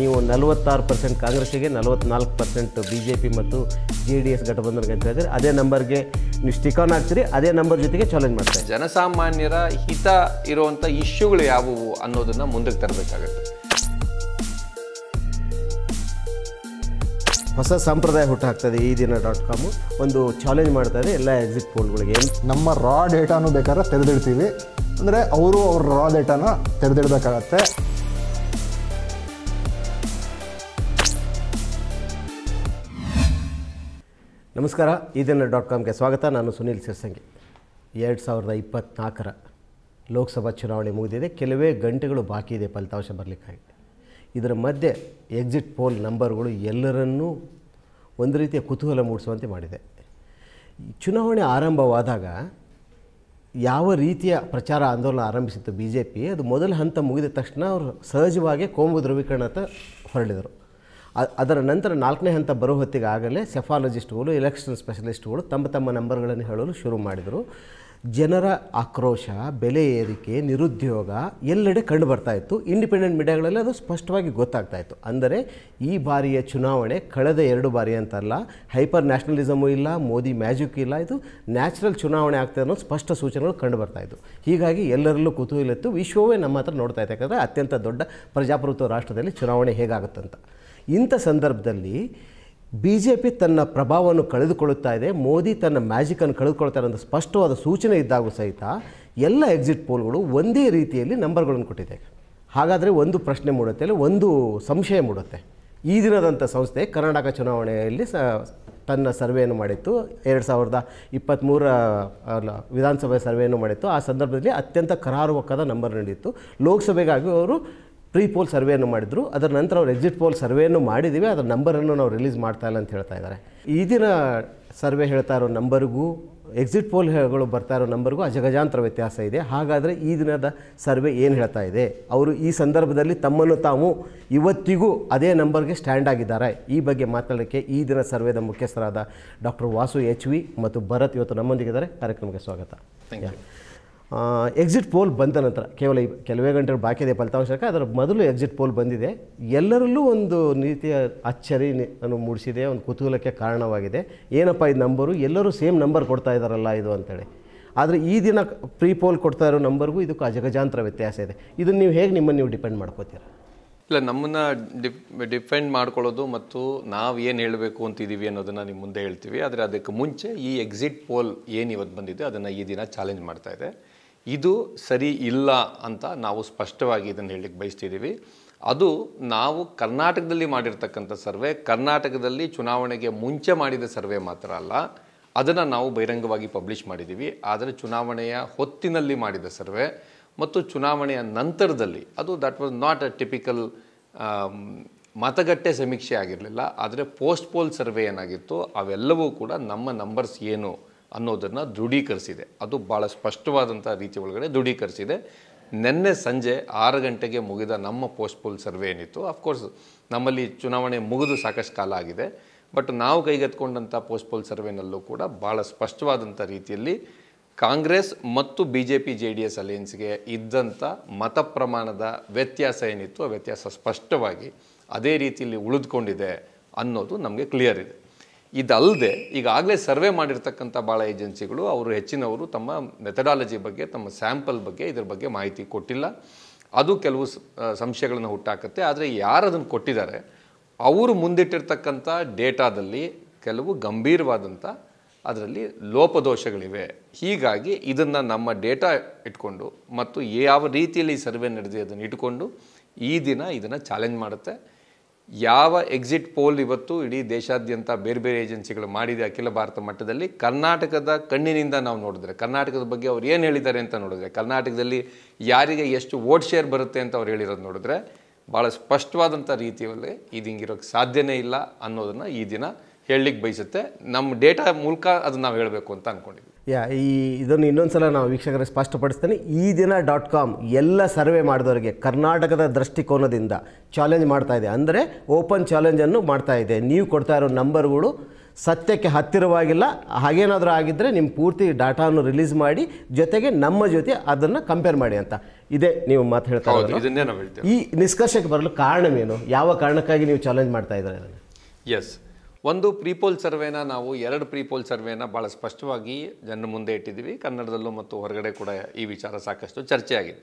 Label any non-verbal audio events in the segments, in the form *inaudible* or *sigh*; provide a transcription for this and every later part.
ನೀವು ನಲವತ್ತಾರು ಪರ್ಸೆಂಟ್ ಕಾಂಗ್ರೆಸ್ಸಿಗೆ ನಲವತ್ನಾಲ್ಕು ಪರ್ಸೆಂಟ್ ಬಿ ಜೆ ಪಿ ಮತ್ತು ಜೆ ಡಿ ಎಸ್ ಘಟಬಂಧನ ಅಂತ ಹೇಳಿದರೆ ಅದೇ ನಂಬರ್ಗೆ ನೀವು ಸ್ಟಿಕ್ ಆನ್ ಆಗ್ತೀರಿ ಅದೇ ನಂಬರ್ ಜೊತೆಗೆ ಚಾಲೆಂಜ್ ಮಾಡ್ತಾರೆ ಜನಸಾಮಾನ್ಯರ ಹಿತ ಇರುವಂಥ ಇಶ್ಯೂಗಳು ಯಾವುವು ಅನ್ನೋದನ್ನು ಮುಂದಕ್ಕೆ ತರಬೇಕಾಗುತ್ತೆ ಹೊಸ ಸಂಪ್ರದಾಯ ಹುಟ್ಟಾಕ್ತದೆ ಈ ದಿನ ಡಾಟ್ ಕಾಮು ಒಂದು ಚಾಲೆಂಜ್ ಮಾಡ್ತಾ ಇದೆ ಎಲ್ಲ ಎಕ್ಸಿಟ್ ಪೋಲ್ಗಳಿಗೆ ನಮ್ಮ ರಾ ಡೇಟಾನು ಬೇಕಾದ್ರೆ ತೆರೆದಿಡ್ತೀವಿ ಅಂದರೆ ಅವರು ಅವ್ರ ರಾ ಡೇಟಾನ ತೆರೆದಿಡಬೇಕಾಗತ್ತೆ ನಮಸ್ಕಾರ ಈ ಡಾಟ್ ಕಾಮ್ಗೆ ಸ್ವಾಗತ ನಾನು ಸುನೀಲ್ ಸಿರ್ಸಂಗಿ ಎರಡು ಸಾವಿರದ ಇಪ್ಪತ್ತ್ನಾಲ್ಕರ ಲೋಕಸಭಾ ಚುನಾವಣೆ ಮುಗಿದಿದೆ ಕೆಲವೇ ಗಂಟೆಗಳು ಬಾಕಿ ಇದೆ ಫಲಿತಾಂಶ ಬರಲಿಕ್ಕಾಗಿ ಇದರ ಮಧ್ಯೆ ಎಕ್ಸಿಟ್ ಪೋಲ್ ನಂಬರ್ಗಳು ಎಲ್ಲರನ್ನೂ ಒಂದು ರೀತಿಯ ಕುತೂಹಲ ಮೂಡಿಸುವಂತೆ ಮಾಡಿದೆ ಚುನಾವಣೆ ಆರಂಭವಾದಾಗ ಯಾವ ರೀತಿಯ ಪ್ರಚಾರ ಆಂದೋಲನ ಆರಂಭಿಸಿತ್ತು ಬಿ ಜೆ ಪಿ ಅದು ಮೊದಲ ಹಂತ ಮುಗಿದ ತಕ್ಷಣ ಅವರು ಸಹಜವಾಗಿ ಕೋಮು ಅಂತ ಹೊರಳಿದರು ಅದರ ನಂತರ ನಾಲ್ಕನೇ ಹಂತ ಬರೋ ಹೊತ್ತಿಗಾಗಲೇ ಸೆಫಾಲಜಿಸ್ಟ್ಗಳು ಎಲೆಕ್ಷನ್ ಸ್ಪೆಷಲಿಸ್ಟ್ಗಳು ತಮ್ಮ ತಮ್ಮ ನಂಬರ್ಗಳನ್ನು ಹೇಳಲು ಶುರು ಮಾಡಿದರು ಜನರ ಆಕ್ರೋಶ ಬೆಲೆ ಏರಿಕೆ ನಿರುದ್ಯೋಗ ಎಲ್ಲೆಡೆ ಕಂಡು ಬರ್ತಾ ಇತ್ತು ಇಂಡಿಪೆಂಡೆಂಟ್ ಮೀಡಿಯಾಗಳಲ್ಲಿ ಅದು ಸ್ಪಷ್ಟವಾಗಿ ಗೊತ್ತಾಗ್ತಾ ಇತ್ತು ಅಂದರೆ ಈ ಬಾರಿಯ ಚುನಾವಣೆ ಕಳೆದ ಎರಡು ಬಾರಿ ಅಂತಲ್ಲ ಹೈಪರ್ ನ್ಯಾಷನಲಿಸಮು ಇಲ್ಲ ಮೋದಿ ಮ್ಯಾಜಿಕ್ ಇಲ್ಲ ಇದು ನ್ಯಾಚುರಲ್ ಚುನಾವಣೆ ಆಗ್ತದೆ ಅನ್ನೋ ಸ್ಪಷ್ಟ ಸೂಚನೆಗಳು ಕಂಡು ಬರ್ತಾ ಇತ್ತು ಹೀಗಾಗಿ ಎಲ್ಲರಲ್ಲೂ ಕುತೂಹಲಿತ್ತು ವಿಶ್ವವೇ ನಮ್ಮ ಹತ್ರ ನೋಡ್ತಾ ಇತ್ತು ಯಾಕಂದರೆ ಅತ್ಯಂತ ದೊಡ್ಡ ಪ್ರಜಾಪ್ರಭುತ್ವ ರಾಷ್ಟ್ರದಲ್ಲಿ ಚುನಾವಣೆ ಹೇಗಾಗುತ್ತಂತ ಇಂಥ ಸಂದರ್ಭದಲ್ಲಿ ಬಿ ಜೆ ಪಿ ತನ್ನ ಪ್ರಭಾವವನ್ನು ಕಳೆದುಕೊಳ್ಳುತ್ತಾ ಇದೆ ಮೋದಿ ತನ್ನ ಮ್ಯಾಜಿಕನ್ನು ಕಳೆದುಕೊಳ್ತಾರೆ ಅಂತ ಸ್ಪಷ್ಟವಾದ ಸೂಚನೆ ಇದ್ದಾಗೂ ಸಹಿತ ಎಲ್ಲ ಎಕ್ಸಿಟ್ ಪೋಲ್ಗಳು ಒಂದೇ ರೀತಿಯಲ್ಲಿ ನಂಬರ್ಗಳನ್ನು ಕೊಟ್ಟಿದೆ ಹಾಗಾದರೆ ಒಂದು ಪ್ರಶ್ನೆ ಮೂಡುತ್ತೆ ಅಲ್ಲಿ ಒಂದು ಸಂಶಯ ಮೂಡುತ್ತೆ ಈ ದಿನದಂಥ ಸಂಸ್ಥೆ ಕರ್ನಾಟಕ ಚುನಾವಣೆಯಲ್ಲಿ ಸ ತನ್ನ ಸರ್ವೆಯನ್ನು ಮಾಡಿತ್ತು ಎರಡು ಸಾವಿರದ ಇಪ್ಪತ್ತ್ಮೂರ ವಿಧಾನಸಭೆ ಸರ್ವೆಯನ್ನು ಮಾಡಿತ್ತು ಆ ಸಂದರ್ಭದಲ್ಲಿ ಅತ್ಯಂತ ಕರಾರುವಕ್ಕಾದ ನಂಬರ್ ನೀಡಿತ್ತು ಲೋಕಸಭೆಗಾಗಿ ಅವರು ಪ್ರೀ ಪೋಲ್ ಸರ್ವೆಯನ್ನು ಮಾಡಿದ್ರು ಅದರ ನಂತರ ಅವ್ರು ಎಕ್ಸಿಟ್ ಪೋಲ್ ಸರ್ವೆಯನ್ನು ಮಾಡಿದ್ದೀವಿ ಅದರ ನಂಬರನ್ನು ನಾವು ರಿಲೀಸ್ ಮಾಡ್ತಾ ಇಲ್ಲ ಅಂತ ಹೇಳ್ತಾ ಇದ್ದಾರೆ ಈ ದಿನ ಸರ್ವೆ ಹೇಳ್ತಾ ಇರೋ ನಂಬರ್ಗೂ ಎಕ್ಸಿಟ್ ಪೋಲ್ಗಳು ಬರ್ತಾ ಇರೋ ನಂಬರ್ಗೂ ಅಜಗಜಾಂತರ ವ್ಯತ್ಯಾಸ ಇದೆ ಹಾಗಾದರೆ ಈ ದಿನದ ಸರ್ವೆ ಏನು ಹೇಳ್ತಾ ಇದೆ ಅವರು ಈ ಸಂದರ್ಭದಲ್ಲಿ ತಮ್ಮನ್ನು ತಾವು ಇವತ್ತಿಗೂ ಅದೇ ನಂಬರ್ಗೆ ಸ್ಟ್ಯಾಂಡ್ ಆಗಿದ್ದಾರೆ ಈ ಬಗ್ಗೆ ಮಾತಾಡೋಕ್ಕೆ ಈ ದಿನ ಸರ್ವೆದ ಮುಖ್ಯಸ್ಥರಾದ ಡಾಕ್ಟರ್ ವಾಸು ಎಚ್ ವಿ ಮತ್ತು ಭರತ್ ಇವತ್ತು ನಮ್ಮೊಂದಿಗಿದ್ದಾರೆ ಕಾರ್ಯಕ್ರಮಕ್ಕೆ ಸ್ವಾಗತ ಥ್ಯಾಂಕ್ ಯು ಎಕ್ಸಿಟ್ ಪೋಲ್ ಬಂದ ನಂತರ ಕೇವಲ ಕೆಲವೇ ಗಂಟೆಗಳು ಬಾಕಿ ಇದೆ ಫಲಿತಾಂಶಕ್ಕೆ ಅದರ ಮೊದಲು ಎಕ್ಸಿಟ್ ಪೋಲ್ ಬಂದಿದೆ ಎಲ್ಲರಲ್ಲೂ ಒಂದು ನೀತಿಯ ಅಚ್ಚರಿ ಅನ್ನು ಮೂಡಿಸಿದೆ ಒಂದು ಕುತೂಹಲಕ್ಕೆ ಕಾರಣವಾಗಿದೆ ಏನಪ್ಪ ಇದು ನಂಬರು ಎಲ್ಲರೂ ಸೇಮ್ ನಂಬರ್ ಕೊಡ್ತಾ ಇದ್ದಾರಲ್ಲ ಇದು ಅಂತೇಳಿ ಆದರೆ ಈ ದಿನ ಪ್ರೀ ಪೋಲ್ ಕೊಡ್ತಾ ಇರೋ ನಂಬರ್ಗೂ ಇದಕ್ಕೂ ಅಜಗಜಾಂತರ ವ್ಯತ್ಯಾಸ ಇದೆ ಇದನ್ನು ನೀವು ಹೇಗೆ ನಿಮ್ಮನ್ನು ನೀವು ಡಿಪೆಂಡ್ ಮಾಡ್ಕೋತೀರಾ ಇಲ್ಲ ನಮ್ಮನ್ನು ಡಿಪ್ ಡಿಪೆಂಡ್ ಮಾಡ್ಕೊಳ್ಳೋದು ಮತ್ತು ನಾವು ಏನು ಹೇಳಬೇಕು ಅಂತ ಇದ್ದೀವಿ ಅನ್ನೋದನ್ನು ನಿಮ್ಮ ಮುಂದೆ ಹೇಳ್ತೀವಿ ಆದರೆ ಅದಕ್ಕೆ ಮುಂಚೆ ಈ ಎಕ್ಸಿಟ್ ಪೋಲ್ ಏನು ಇವತ್ತು ಬಂದಿದೆ ಅದನ್ನು ಈ ದಿನ ಚಾಲೆಂಜ್ ಮಾಡ್ತಾ ಇದೆ ಇದು ಸರಿ ಇಲ್ಲ ಅಂತ ನಾವು ಸ್ಪಷ್ಟವಾಗಿ ಇದನ್ನು ಹೇಳಲಿಕ್ಕೆ ಬಯಸ್ತಿದ್ದೀವಿ ಅದು ನಾವು ಕರ್ನಾಟಕದಲ್ಲಿ ಮಾಡಿರ್ತಕ್ಕಂಥ ಸರ್ವೆ ಕರ್ನಾಟಕದಲ್ಲಿ ಚುನಾವಣೆಗೆ ಮುಂಚೆ ಮಾಡಿದ ಸರ್ವೆ ಮಾತ್ರ ಅಲ್ಲ ಅದನ್ನು ನಾವು ಬಹಿರಂಗವಾಗಿ ಪಬ್ಲಿಷ್ ಮಾಡಿದ್ದೀವಿ ಆದರೆ ಚುನಾವಣೆಯ ಹೊತ್ತಿನಲ್ಲಿ ಮಾಡಿದ ಸರ್ವೆ ಮತ್ತು ಚುನಾವಣೆಯ ನಂತರದಲ್ಲಿ ಅದು that was not a typical ಮತಗಟ್ಟೆ ಸಮೀಕ್ಷೆ ಆಗಿರಲಿಲ್ಲ ಆದರೆ ಪೋಸ್ಟ್ ಪೋಲ್ ಸರ್ವೆ ಏನಾಗಿತ್ತು ಅವೆಲ್ಲವೂ ಕೂಡ ನಮ್ಮ ನಂಬರ್ಸ್ ಏನು ಅನ್ನೋದನ್ನು ದೃಢೀಕರಿಸಿದೆ ಅದು ಭಾಳ ಸ್ಪಷ್ಟವಾದಂಥ ರೀತಿ ಒಳಗಡೆ ದೃಢೀಕರಿಸಿದೆ ನಿನ್ನೆ ಸಂಜೆ ಆರು ಗಂಟೆಗೆ ಮುಗಿದ ನಮ್ಮ ಪೋಸ್ಟ್ ಪೋಲ್ ಸರ್ವೆ ಏನಿತ್ತು ಅಫ್ಕೋರ್ಸ್ ನಮ್ಮಲ್ಲಿ ಚುನಾವಣೆ ಮುಗಿದು ಸಾಕಷ್ಟು ಕಾಲ ಆಗಿದೆ ಬಟ್ ನಾವು ಕೈಗೆತ್ಕೊಂಡಂಥ ಪೋಸ್ಟ್ ಪೋಲ್ ಸರ್ವೆನಲ್ಲೂ ಕೂಡ ಭಾಳ ಸ್ಪಷ್ಟವಾದಂಥ ರೀತಿಯಲ್ಲಿ ಕಾಂಗ್ರೆಸ್ ಮತ್ತು B J P J D S ಅಲಯನ್ಸ್ಗೆ ಇದ್ದಂಥ ಮತ ಪ್ರಮಾಣದ ವ್ಯತ್ಯಾಸ ಏನಿತ್ತು ಆ ವ್ಯತ್ಯಾಸ ಸ್ಪಷ್ಟವಾಗಿ ಅದೇ ರೀತಿಯಲ್ಲಿ ಉಳಿದುಕೊಂಡಿದೆ ಅನ್ನೋದು ನಮಗೆ ಕ್ಲಿಯರ್ ಇದೆ ಇದಲ್ಲದೆ ಈಗಾಗಲೇ ಸರ್ವೆ ಮಾಡಿರ್ತಕ್ಕಂಥ ಭಾಳ ಏಜೆನ್ಸಿಗಳು ಅವರು ಹೆಚ್ಚಿನವರು ತಮ್ಮ ಮೆಥಡಾಲಜಿ ಬಗ್ಗೆ ತಮ್ಮ ಸ್ಯಾಂಪಲ್ ಬಗ್ಗೆ ಇದ್ರ ಬಗ್ಗೆ ಮಾಹಿತಿ ಕೊಟ್ಟಿಲ್ಲ ಅದು ಕೆಲವು ಸಂಶಯಗಳನ್ನು ಹುಟ್ಟಾಕತ್ತೆ ಆದರೆ ಯಾರು ಅದನ್ನು ಕೊಟ್ಟಿದ್ದಾರೆ ಅವರು ಮುಂದಿಟ್ಟಿರ್ತಕ್ಕಂಥ ಡೇಟಾದಲ್ಲಿ ಕೆಲವು ಗಂಭೀರವಾದಂಥ ಅದರಲ್ಲಿ ಲೋಪದೋಷಗಳಿವೆ ಹೀಗಾಗಿ ಇದನ್ನು ನಮ್ಮ ಡೇಟಾ ಇಟ್ಕೊಂಡು ಮತ್ತು ಯಾವ ರೀತಿಯಲ್ಲಿ ಸರ್ವೆ ನಡೆದಿದೆ ಅದನ್ನು ಇಟ್ಕೊಂಡು ಈ ದಿನ ಇದನ್ನು ಚಾಲೆಂಜ್ ಮಾಡುತ್ತೆ ಯಾವ ಎಕ್ಸಿಟ್ ಪೋಲ್ ಇವತ್ತು ಇಡೀ ದೇಶಾದ್ಯಂತ ಬೇರೆ ಬೇರೆ ಏಜೆನ್ಸಿಗಳು ಮಾಡಿದೆ ಅಖಿಲ ಭಾರತ ಮಟ್ಟದಲ್ಲಿ ಕರ್ನಾಟಕದ ಕಣ್ಣಿನಿಂದ ನಾವು ನೋಡಿದ್ರೆ ಕರ್ನಾಟಕದ ಬಗ್ಗೆ ಅವ್ರು ಏನು ಹೇಳಿದ್ದಾರೆ ಅಂತ ನೋಡಿದ್ರೆ ಕರ್ನಾಟಕದಲ್ಲಿ ಯಾರಿಗೆ ಎಷ್ಟು ವೋಟ್ ಶೇರ್ ಬರುತ್ತೆ ಅಂತ ಅವ್ರು ಹೇಳಿರೋದು ನೋಡಿದ್ರೆ ಭಾಳ ಸ್ಪಷ್ಟವಾದಂಥ ರೀತಿಯಲ್ಲಿ ಇದು ಹಿಂಗಿರೋಕ್ಕೆ ಸಾಧ್ಯನೇ ಇಲ್ಲ ಅನ್ನೋದನ್ನು ಈ ದಿನ ಹೇಳಲಿಕ್ಕೆ ಬಯಸುತ್ತೆ ನಮ್ಮ ಡೇಟಾ ಮೂಲಕ ಅದನ್ನು ನಾವು ಹೇಳಬೇಕು ಅಂತ ಅಂದ್ಕೊಂಡಿದ್ವಿ ಯಾ ಈ ಇದನ್ನು ಸಲ ನಾವು ವೀಕ್ಷಕರಿಗೆ ಸ್ಪಷ್ಟಪಡಿಸ್ತೇನೆ ಈ ದಿನ ಡಾಟ್ ಕಾಮ್ ಎಲ್ಲ ಸರ್ವೆ ಮಾಡಿದವರಿಗೆ ಕರ್ನಾಟಕದ ದೃಷ್ಟಿಕೋನದಿಂದ ಚಾಲೆಂಜ್ ಮಾಡ್ತಾ ಇದೆ ಅಂದರೆ ಓಪನ್ ಚಾಲೆಂಜನ್ನು ಮಾಡ್ತಾ ಇದೆ ನೀವು ಕೊಡ್ತಾ ಇರೋ ನಂಬರ್ಗಳು ಸತ್ಯಕ್ಕೆ ಹತ್ತಿರವಾಗಿಲ್ಲ ಹಾಗೇನಾದರೂ ಆಗಿದ್ದರೆ ನಿಮ್ಮ ಪೂರ್ತಿ ಡಾಟಾನು ರಿಲೀಸ್ ಮಾಡಿ ಜೊತೆಗೆ ನಮ್ಮ ಜೊತೆ ಅದನ್ನು ಕಂಪೇರ್ ಮಾಡಿ ಅಂತ ಇದೇ ನೀವು ಮಾತು ಹೇಳ್ತಾ ಈ ನಿಷ್ಕರ್ಷಕ್ಕೆ ಬರಲು ಕಾರಣವೇನು ಯಾವ ಕಾರಣಕ್ಕಾಗಿ ನೀವು ಚಾಲೆಂಜ್ ಮಾಡ್ತಾ ಇದ್ದಾರೆ ಎಸ್ ಒಂದು ಪ್ರೀಪೋಲ್ ಸರ್ವೇನ ನಾವು ಎರಡು ಪ್ರೀಪೋಲ್ ಸರ್ವೇನ ಭಾಳ ಸ್ಪಷ್ಟವಾಗಿ ಜನರ ಮುಂದೆ ಇಟ್ಟಿದ್ದೀವಿ ಕನ್ನಡದಲ್ಲೂ ಮತ್ತು ಹೊರಗಡೆ ಕೂಡ ಈ ವಿಚಾರ ಸಾಕಷ್ಟು ಚರ್ಚೆಯಾಗಿದೆ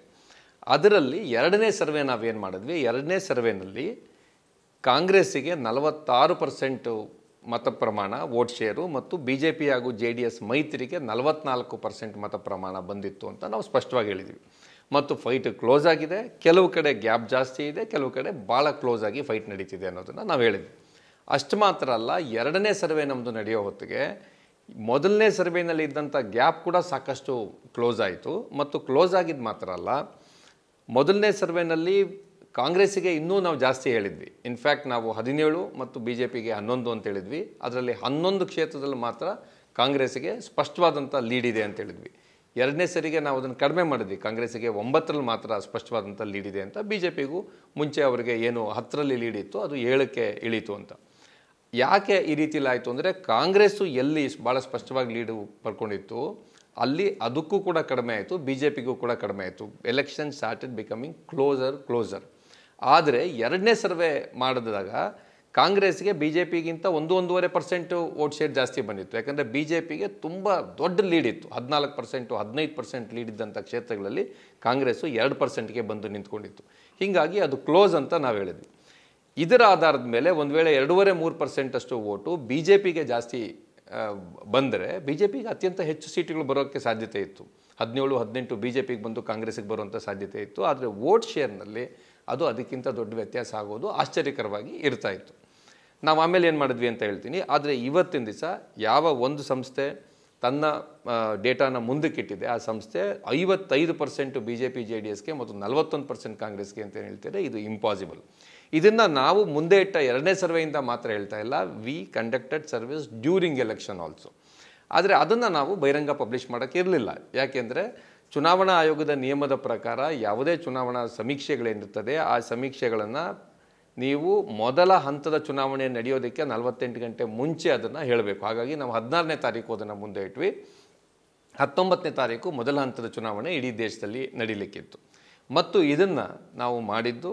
ಅದರಲ್ಲಿ ಎರಡನೇ ಸರ್ವೆ ನಾವೇನು ಮಾಡಿದ್ವಿ ಎರಡನೇ ಸರ್ವೆನಲ್ಲಿ ಕಾಂಗ್ರೆಸ್ಸಿಗೆ ನಲವತ್ತಾರು ಪರ್ಸೆಂಟು ಮತ ಪ್ರಮಾಣ ವೋಟ್ ಶೇರು ಮತ್ತು ಬಿ ಜೆ ಪಿ ಹಾಗೂ ಜೆ ಡಿ ಎಸ್ ಮೈತ್ರಿಗೆ ನಲವತ್ನಾಲ್ಕು ಪರ್ಸೆಂಟ್ ಮತ ಪ್ರಮಾಣ ಬಂದಿತ್ತು ಅಂತ ನಾವು ಸ್ಪಷ್ಟವಾಗಿ ಹೇಳಿದ್ವಿ ಮತ್ತು ಫೈಟ್ ಕ್ಲೋಸ್ ಆಗಿದೆ ಕೆಲವು ಕಡೆ ಗ್ಯಾಪ್ ಜಾಸ್ತಿ ಇದೆ ಕೆಲವು ಕಡೆ ಭಾಳ ಕ್ಲೋಸ್ ಆಗಿ ಫೈಟ್ ನಡೀತಿದೆ ಅನ್ನೋದನ್ನು ನಾವು ಹೇಳಿದ್ವಿ ಅಷ್ಟು ಮಾತ್ರ ಅಲ್ಲ ಎರಡನೇ ಸರ್ವೆ ನಮ್ಮದು ನಡೆಯೋ ಹೊತ್ತಿಗೆ ಮೊದಲನೇ ಸರ್ವೆನಲ್ಲಿ ಇದ್ದಂಥ ಗ್ಯಾಪ್ ಕೂಡ ಸಾಕಷ್ಟು ಕ್ಲೋಸ್ ಆಯಿತು ಮತ್ತು ಕ್ಲೋಸ್ ಆಗಿದ್ದು ಮಾತ್ರ ಅಲ್ಲ ಮೊದಲನೇ ಸರ್ವೆನಲ್ಲಿ ಕಾಂಗ್ರೆಸ್ಸಿಗೆ ಇನ್ನೂ ನಾವು ಜಾಸ್ತಿ ಹೇಳಿದ್ವಿ ಇನ್ಫ್ಯಾಕ್ಟ್ ನಾವು ಹದಿನೇಳು ಮತ್ತು ಬಿ ಜೆ ಪಿಗೆ ಹನ್ನೊಂದು ಅಂತ ಹೇಳಿದ್ವಿ ಅದರಲ್ಲಿ ಹನ್ನೊಂದು ಕ್ಷೇತ್ರದಲ್ಲಿ ಮಾತ್ರ ಕಾಂಗ್ರೆಸ್ಗೆ ಸ್ಪಷ್ಟವಾದಂಥ ಲೀಡ್ ಇದೆ ಅಂತ ಹೇಳಿದ್ವಿ ಎರಡನೇ ಸರಿಗೆ ನಾವು ಅದನ್ನು ಕಡಿಮೆ ಮಾಡಿದ್ವಿ ಕಾಂಗ್ರೆಸ್ಸಿಗೆ ಒಂಬತ್ತರಲ್ಲಿ ಮಾತ್ರ ಸ್ಪಷ್ಟವಾದಂಥ ಲೀಡ್ ಇದೆ ಅಂತ ಬಿ ಜೆ ಪಿಗೂ ಮುಂಚೆ ಅವರಿಗೆ ಏನು ಹತ್ತರಲ್ಲಿ ಲೀಡ್ ಇತ್ತು ಅದು ಏಳಕ್ಕೆ ಇಳೀತು ಅಂತ ಯಾಕೆ ಈ ಆಯಿತು ಅಂದರೆ ಕಾಂಗ್ರೆಸ್ಸು ಎಲ್ಲಿ ಭಾಳ ಸ್ಪಷ್ಟವಾಗಿ ಲೀಡು ಪಡ್ಕೊಂಡಿತ್ತು ಅಲ್ಲಿ ಅದಕ್ಕೂ ಕೂಡ ಕಡಿಮೆ ಆಯಿತು ಬಿ ಜೆ ಪಿಗೂ ಕೂಡ ಕಡಿಮೆ ಆಯಿತು election started becoming closer closer ಆದರೆ ಎರಡನೇ ಸರ್ವೆ ಮಾಡಿದಾಗ ಕಾಂಗ್ರೆಸ್ಗೆ ಬಿ ಜೆ ಪಿಗಿಂತ ಒಂದು ಒಂದೂವರೆ ಪರ್ಸೆಂಟು ವೋಟ್ ಶೇರ್ ಜಾಸ್ತಿ ಬಂದಿತ್ತು ಯಾಕಂದರೆ ಬಿ ಜೆ ಪಿಗೆ ತುಂಬ ದೊಡ್ಡ ಲೀಡ್ ಇತ್ತು ಹದಿನಾಲ್ಕು ಪರ್ಸೆಂಟು ಹದಿನೈದು ಪರ್ಸೆಂಟ್ ಲೀಡ್ ಇದ್ದಂಥ ಕ್ಷೇತ್ರಗಳಲ್ಲಿ ಕಾಂಗ್ರೆಸ್ಸು ಎರಡು ಪರ್ಸೆಂಟ್ಗೆ ಬಂದು ನಿಂತ್ಕೊಂಡಿತ್ತು ಹೀಗಾಗಿ ಅದು ಕ್ಲೋಸ್ ಅಂತ ನಾವು ಹೇಳಿದ್ವಿ ಇದರ ಆಧಾರದ ಮೇಲೆ ಒಂದು ವೇಳೆ ಎರಡೂವರೆ ಮೂರು ಪರ್ಸೆಂಟಷ್ಟು ಓಟು ಬಿ ಜೆ ಪಿಗೆ ಜಾಸ್ತಿ ಬಂದರೆ ಬಿ ಜೆ ಪಿಗೆ ಅತ್ಯಂತ ಹೆಚ್ಚು ಸೀಟುಗಳು ಬರೋಕ್ಕೆ ಸಾಧ್ಯತೆ ಇತ್ತು ಹದಿನೇಳು ಹದಿನೆಂಟು ಬಿ ಜೆ ಪಿಗೆ ಬಂದು ಕಾಂಗ್ರೆಸ್ಗೆ ಬರುವಂಥ ಸಾಧ್ಯತೆ ಇತ್ತು ಆದರೆ ವೋಟ್ ಶೇರ್ನಲ್ಲಿ ಅದು ಅದಕ್ಕಿಂತ ದೊಡ್ಡ ವ್ಯತ್ಯಾಸ ಆಗೋದು ಆಶ್ಚರ್ಯಕರವಾಗಿ ಇರ್ತಾ ಇತ್ತು ನಾವು ಆಮೇಲೆ ಏನು ಮಾಡಿದ್ವಿ ಅಂತ ಹೇಳ್ತೀನಿ ಆದರೆ ಇವತ್ತಿನ ದಿವಸ ಯಾವ ಒಂದು ಸಂಸ್ಥೆ ತನ್ನ ಡೇಟಾನ ಮುಂದಕ್ಕಿಟ್ಟಿದೆ ಆ ಸಂಸ್ಥೆ ಐವತ್ತೈದು percent B J P J D ಎಸ್ಗೆ ಮತ್ತು ನಲವತ್ತೊಂದು ಪರ್ಸೆಂಟ್ ಕಾಂಗ್ರೆಸ್ಗೆ ಅಂತ ಏನು ಹೇಳ್ತಾರೆ ಇದು ಇಂಪಾಸಿಬಲ್ ಇದನ್ನು ನಾವು ಮುಂದೆ ಇಟ್ಟ ಎರಡನೇ ಸರ್ವೆಯಿಂದ ಮಾತ್ರ ಹೇಳ್ತಾ ಇಲ್ಲ we conducted surveys during election also ಆದರೆ ಅದನ್ನು ನಾವು ಬಹಿರಂಗ ಪಬ್ಲಿಷ್ ಇರಲಿಲ್ಲ ಯಾಕೆಂದರೆ ಚುನಾವಣಾ ಆಯೋಗದ ನಿಯಮದ ಪ್ರಕಾರ ಯಾವುದೇ ಚುನಾವಣಾ ಸಮೀಕ್ಷೆಗಳೇನಿರ್ತದೆ ಆ ಸಮೀಕ್ಷೆಗಳನ್ನು ನೀವು ಮೊದಲ ಹಂತದ ಚುನಾವಣೆ ನಡೆಯೋದಕ್ಕೆ ನಲವತ್ತೆಂಟು ಗಂಟೆ ಮುಂಚೆ ಅದನ್ನು ಹೇಳಬೇಕು ಹಾಗಾಗಿ ನಾವು ಹದಿನಾರನೇ ತಾರೀಕು ಅದನ್ನು ಮುಂದೆ ಇಟ್ವಿ ಹತ್ತೊಂಬತ್ತನೇ ತಾರೀಕು ಮೊದಲ ಹಂತದ ಚುನಾವಣೆ ಇಡೀ ದೇಶದಲ್ಲಿ ನಡೀಲಿಕ್ಕಿತ್ತು ಮತ್ತು ಇದನ್ನು ನಾವು ಮಾಡಿದ್ದು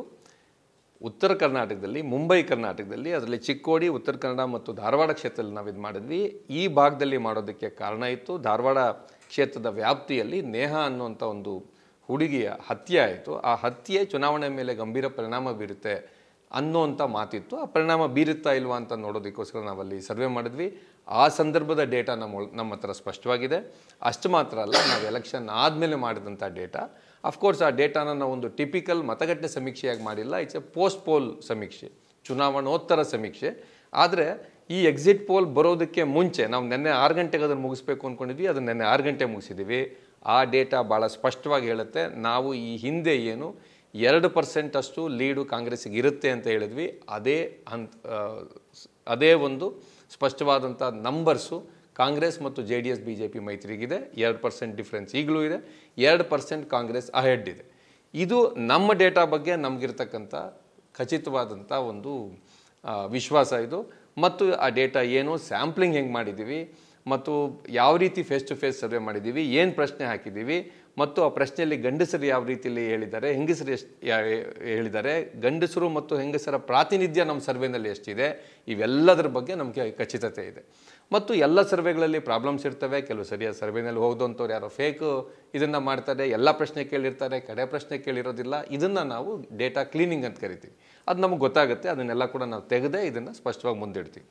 ಉತ್ತರ ಕರ್ನಾಟಕದಲ್ಲಿ ಮುಂಬೈ ಕರ್ನಾಟಕದಲ್ಲಿ ಅದರಲ್ಲಿ ಚಿಕ್ಕೋಡಿ ಉತ್ತರ ಕನ್ನಡ ಮತ್ತು ಧಾರವಾಡ ಕ್ಷೇತ್ರದಲ್ಲಿ ನಾವು ಇದು ಮಾಡಿದ್ವಿ ಈ ಭಾಗದಲ್ಲಿ ಮಾಡೋದಕ್ಕೆ ಕಾರಣ ಇತ್ತು ಧಾರವಾಡ ಕ್ಷೇತ್ರದ ವ್ಯಾಪ್ತಿಯಲ್ಲಿ ನೇಹ ಅನ್ನುವಂಥ ಒಂದು ಹುಡುಗಿಯ ಹತ್ಯೆ ಆಯಿತು ಆ ಹತ್ಯೆ ಚುನಾವಣೆ ಮೇಲೆ ಗಂಭೀರ ಪರಿಣಾಮ ಬೀರುತ್ತೆ ಅನ್ನೋವಂಥ ಮಾತಿತ್ತು ಆ ಪರಿಣಾಮ ಬೀರುತ್ತಾ ಇಲ್ವಾ ಅಂತ ನೋಡೋದಕ್ಕೋಸ್ಕರ ನಾವಲ್ಲಿ ಸರ್ವೆ ಮಾಡಿದ್ವಿ ಆ ಸಂದರ್ಭದ ಡೇಟಾ ನಮ್ಮ ನಮ್ಮ ಹತ್ರ ಸ್ಪಷ್ಟವಾಗಿದೆ ಅಷ್ಟು ಮಾತ್ರ ಅಲ್ಲ ನಾವು ಎಲೆಕ್ಷನ್ ಆದಮೇಲೆ ಮಾಡಿದಂಥ ಡೇಟಾ ಅಫ್ಕೋರ್ಸ್ ಆ ಡೇಟಾನ ನಾವು ಒಂದು ಟಿಪಿಕಲ್ ಮತಗಟ್ಟೆ ಸಮೀಕ್ಷೆಯಾಗಿ ಮಾಡಿಲ್ಲ ಇಟ್ಸ್ ಎ ಪೋಸ್ಟ್ ಪೋಲ್ ಸಮೀಕ್ಷೆ ಚುನಾವಣೋತ್ತರ ಸಮೀಕ್ಷೆ ಆದರೆ ಈ ಎಕ್ಸಿಟ್ ಪೋಲ್ ಬರೋದಕ್ಕೆ ಮುಂಚೆ ನಾವು ನಿನ್ನೆ ಆರು ಗಂಟೆಗೆ ಅದನ್ನು ಮುಗಿಸ್ಬೇಕು ಅಂದ್ಕೊಂಡಿದ್ವಿ ಅದನ್ನು ನೆನ್ನೆ ಆರು ಗಂಟೆ ಮುಗಿಸಿದ್ದೀವಿ ಆ ಡೇಟಾ ಭಾಳ ಸ್ಪಷ್ಟವಾಗಿ ಹೇಳುತ್ತೆ ನಾವು ಈ ಹಿಂದೆ ಏನು ಎರಡು ಪರ್ಸೆಂಟಷ್ಟು ಲೀಡು ಕಾಂಗ್ರೆಸ್ಸಿಗೆ ಇರುತ್ತೆ ಅಂತ ಹೇಳಿದ್ವಿ ಅದೇ ಹಂತ ಅದೇ ಒಂದು ಸ್ಪಷ್ಟವಾದಂಥ ನಂಬರ್ಸು ಕಾಂಗ್ರೆಸ್ ಮತ್ತು J D S B J P ಮೈತ್ರಿಗಿದೆ ಎರಡು ಪರ್ಸೆಂಟ್ ಡಿಫ್ರೆನ್ಸ್ ಈಗಲೂ ಇದೆ ಎರಡು ಪರ್ಸೆಂಟ್ ಕಾಂಗ್ರೆಸ್ ಅಹೆಡ್ ಇದೆ ಇದು ನಮ್ಮ ಡೇಟಾ ಬಗ್ಗೆ ನಮಗಿರ್ತಕ್ಕಂಥ ಖಚಿತವಾದಂಥ ಒಂದು ವಿಶ್ವಾಸ ಇದು ಮತ್ತು ಆ ಡೇಟಾ ಏನು ಸ್ಯಾಂಪ್ಲಿಂಗ್ ಹೆಂಗೆ ಮಾಡಿದ್ದೀವಿ ಮತ್ತು ಯಾವ ರೀತಿ ಫೇಸ್ ಟು ಫೇಸ್ ಸರ್ವೆ ಮಾಡಿದ್ದೀವಿ ಏನು ಪ್ರಶ್ನೆ ಹಾಕಿದ್ದೀವಿ ಮತ್ತು ಆ ಪ್ರಶ್ನೆಯಲ್ಲಿ ಗಂಡಸರು ಯಾವ ರೀತಿಯಲ್ಲಿ ಹೇಳಿದ್ದಾರೆ ಹೆಂಗಸರು ಎಷ್ಟು ಹೇಳಿದ್ದಾರೆ ಗಂಡಸರು ಮತ್ತು ಹೆಂಗಸರ ಪ್ರಾತಿನಿಧ್ಯ ನಮ್ಮ ಸರ್ವೆನಲ್ಲಿ ಎಷ್ಟಿದೆ ಇವೆಲ್ಲದರ ಬಗ್ಗೆ ನಮಗೆ ಖಚಿತತೆ ಇದೆ ಮತ್ತು ಎಲ್ಲ ಸರ್ವೆಗಳಲ್ಲಿ ಪ್ರಾಬ್ಲಮ್ಸ್ ಇರ್ತವೆ ಕೆಲವು ಸರಿಯಾದ ಸರ್ವೆನಲ್ಲಿ ಅಂತವ್ರು ಯಾರೋ ಫೇಕ್ ಇದನ್ನು ಮಾಡ್ತಾರೆ ಎಲ್ಲ ಪ್ರಶ್ನೆ ಕೇಳಿರ್ತಾರೆ ಕಡೆ ಪ್ರಶ್ನೆ ಕೇಳಿರೋದಿಲ್ಲ ಇದನ್ನು ನಾವು ಡೇಟಾ ಕ್ಲೀನಿಂಗ್ ಅಂತ ಕರಿತೀವಿ ಅದು ನಮಗೆ ಗೊತ್ತಾಗುತ್ತೆ ಅದನ್ನೆಲ್ಲ ಕೂಡ ನಾವು ತೆಗೆದೇ ಇದನ್ನು ಸ್ಪಷ್ಟವಾಗಿ ಮುಂದಿಡ್ತೀವಿ